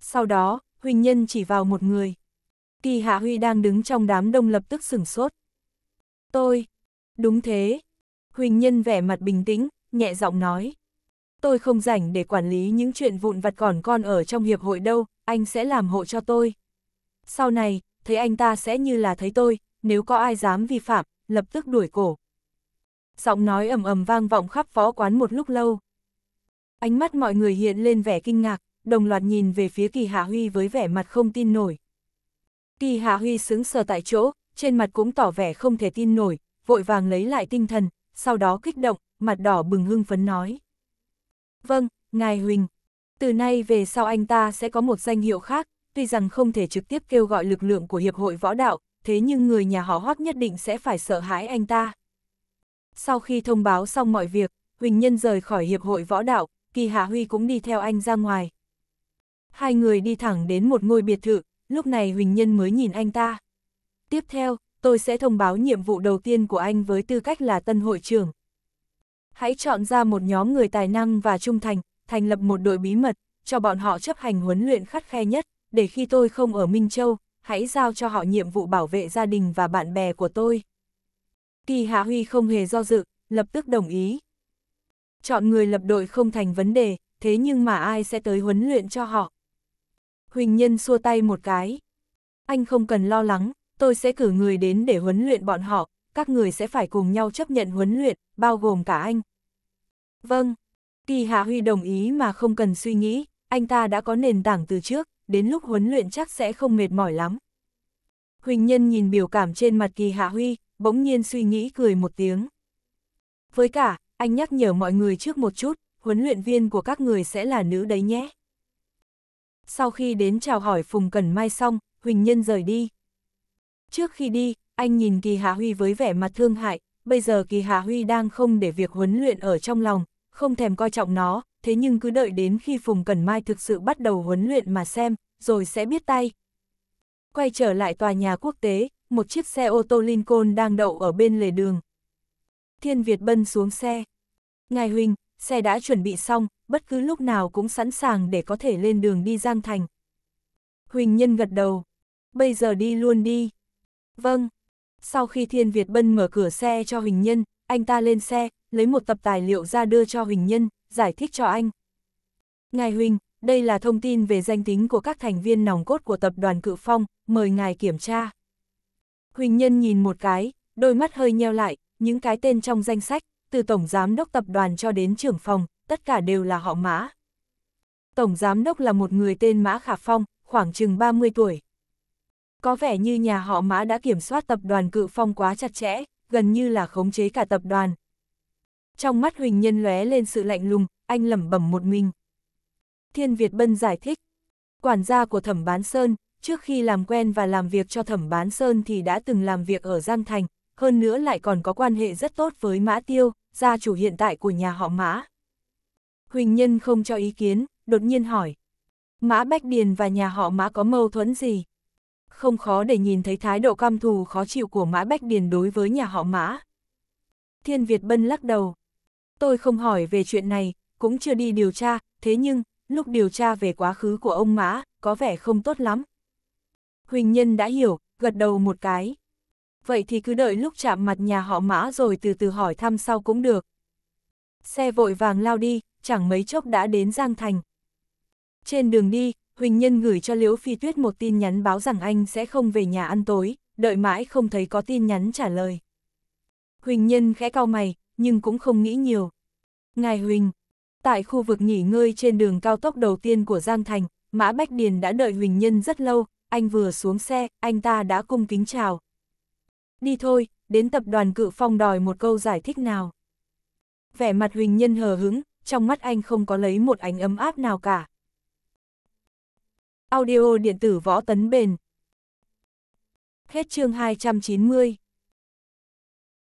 Sau đó, Huỳnh Nhân chỉ vào một người. Kỳ Hạ Huy đang đứng trong đám đông lập tức sửng sốt. Tôi, Đúng thế. Huỳnh Nhân vẻ mặt bình tĩnh, nhẹ giọng nói. Tôi không rảnh để quản lý những chuyện vụn vặt còn con ở trong hiệp hội đâu, anh sẽ làm hộ cho tôi. Sau này, thấy anh ta sẽ như là thấy tôi, nếu có ai dám vi phạm, lập tức đuổi cổ. Giọng nói ầm ầm vang vọng khắp phó quán một lúc lâu. Ánh mắt mọi người hiện lên vẻ kinh ngạc, đồng loạt nhìn về phía Kỳ Hạ Huy với vẻ mặt không tin nổi. Kỳ Hạ Huy sững sờ tại chỗ, trên mặt cũng tỏ vẻ không thể tin nổi, vội vàng lấy lại tinh thần, sau đó kích động, mặt đỏ bừng hưng phấn nói. Vâng, Ngài Huỳnh, từ nay về sau anh ta sẽ có một danh hiệu khác, tuy rằng không thể trực tiếp kêu gọi lực lượng của Hiệp hội Võ Đạo, thế nhưng người nhà họ Hoác nhất định sẽ phải sợ hãi anh ta. Sau khi thông báo xong mọi việc, Huỳnh Nhân rời khỏi Hiệp hội Võ Đạo, Kỳ Hạ Huy cũng đi theo anh ra ngoài. Hai người đi thẳng đến một ngôi biệt thự, lúc này Huỳnh Nhân mới nhìn anh ta. Tiếp theo, tôi sẽ thông báo nhiệm vụ đầu tiên của anh với tư cách là tân hội trưởng. Hãy chọn ra một nhóm người tài năng và trung thành, thành lập một đội bí mật, cho bọn họ chấp hành huấn luyện khắt khe nhất, để khi tôi không ở Minh Châu, hãy giao cho họ nhiệm vụ bảo vệ gia đình và bạn bè của tôi. Kỳ Hạ Huy không hề do dự, lập tức đồng ý. Chọn người lập đội không thành vấn đề, thế nhưng mà ai sẽ tới huấn luyện cho họ? Huỳnh Nhân xua tay một cái. Anh không cần lo lắng, tôi sẽ cử người đến để huấn luyện bọn họ, các người sẽ phải cùng nhau chấp nhận huấn luyện, bao gồm cả anh. Vâng, Kỳ Hạ Huy đồng ý mà không cần suy nghĩ, anh ta đã có nền tảng từ trước, đến lúc huấn luyện chắc sẽ không mệt mỏi lắm. Huỳnh Nhân nhìn biểu cảm trên mặt Kỳ Hạ Huy, bỗng nhiên suy nghĩ cười một tiếng. Với cả, anh nhắc nhở mọi người trước một chút, huấn luyện viên của các người sẽ là nữ đấy nhé. Sau khi đến chào hỏi Phùng Cần Mai xong, Huỳnh Nhân rời đi, Trước khi đi, anh nhìn Kỳ Hà Huy với vẻ mặt thương hại, bây giờ Kỳ Hà Huy đang không để việc huấn luyện ở trong lòng, không thèm coi trọng nó, thế nhưng cứ đợi đến khi Phùng Cẩn Mai thực sự bắt đầu huấn luyện mà xem, rồi sẽ biết tay. Quay trở lại tòa nhà quốc tế, một chiếc xe ô tô Lincoln đang đậu ở bên lề đường. Thiên Việt Bân xuống xe. Ngài Huynh, xe đã chuẩn bị xong, bất cứ lúc nào cũng sẵn sàng để có thể lên đường đi Giang Thành. Huỳnh Nhân gật đầu. Bây giờ đi luôn đi. Vâng. Sau khi Thiên Việt Bân mở cửa xe cho Huỳnh Nhân, anh ta lên xe, lấy một tập tài liệu ra đưa cho Huỳnh Nhân, giải thích cho anh. Ngài Huỳnh, đây là thông tin về danh tính của các thành viên nòng cốt của tập đoàn Cự Phong, mời ngài kiểm tra. Huỳnh Nhân nhìn một cái, đôi mắt hơi nheo lại, những cái tên trong danh sách, từ Tổng Giám đốc Tập đoàn cho đến trưởng phòng, tất cả đều là họ Mã. Tổng Giám đốc là một người tên Mã Khả Phong, khoảng chừng 30 tuổi, có vẻ như nhà họ Mã đã kiểm soát tập đoàn Cự Phong quá chặt chẽ, gần như là khống chế cả tập đoàn. Trong mắt Huỳnh Nhân lóe lên sự lạnh lùng, anh lẩm bẩm một mình. Thiên Việt Bân giải thích, quản gia của Thẩm Bán Sơn, trước khi làm quen và làm việc cho Thẩm Bán Sơn thì đã từng làm việc ở Giang Thành, hơn nữa lại còn có quan hệ rất tốt với Mã Tiêu, gia chủ hiện tại của nhà họ Mã. Huỳnh Nhân không cho ý kiến, đột nhiên hỏi. Mã Bách Điền và nhà họ Mã có mâu thuẫn gì? không khó để nhìn thấy thái độ cam thù khó chịu của Mã Bách Điền đối với nhà họ Mã. Thiên Việt Bân lắc đầu. Tôi không hỏi về chuyện này, cũng chưa đi điều tra, thế nhưng, lúc điều tra về quá khứ của ông Mã, có vẻ không tốt lắm. Huỳnh Nhân đã hiểu, gật đầu một cái. Vậy thì cứ đợi lúc chạm mặt nhà họ Mã rồi từ từ hỏi thăm sau cũng được. Xe vội vàng lao đi, chẳng mấy chốc đã đến Giang Thành. Trên đường đi, Huỳnh Nhân gửi cho Liễu Phi Tuyết một tin nhắn báo rằng anh sẽ không về nhà ăn tối, đợi mãi không thấy có tin nhắn trả lời. Huỳnh Nhân khẽ cau mày, nhưng cũng không nghĩ nhiều. Ngài Huỳnh, tại khu vực nghỉ ngơi trên đường cao tốc đầu tiên của Giang Thành, Mã Bách Điền đã đợi Huỳnh Nhân rất lâu, anh vừa xuống xe, anh ta đã cung kính chào. Đi thôi, đến tập đoàn cự phong đòi một câu giải thích nào. Vẻ mặt Huỳnh Nhân hờ hững, trong mắt anh không có lấy một ánh ấm áp nào cả. Audio điện tử võ tấn bền. Hết chương 290.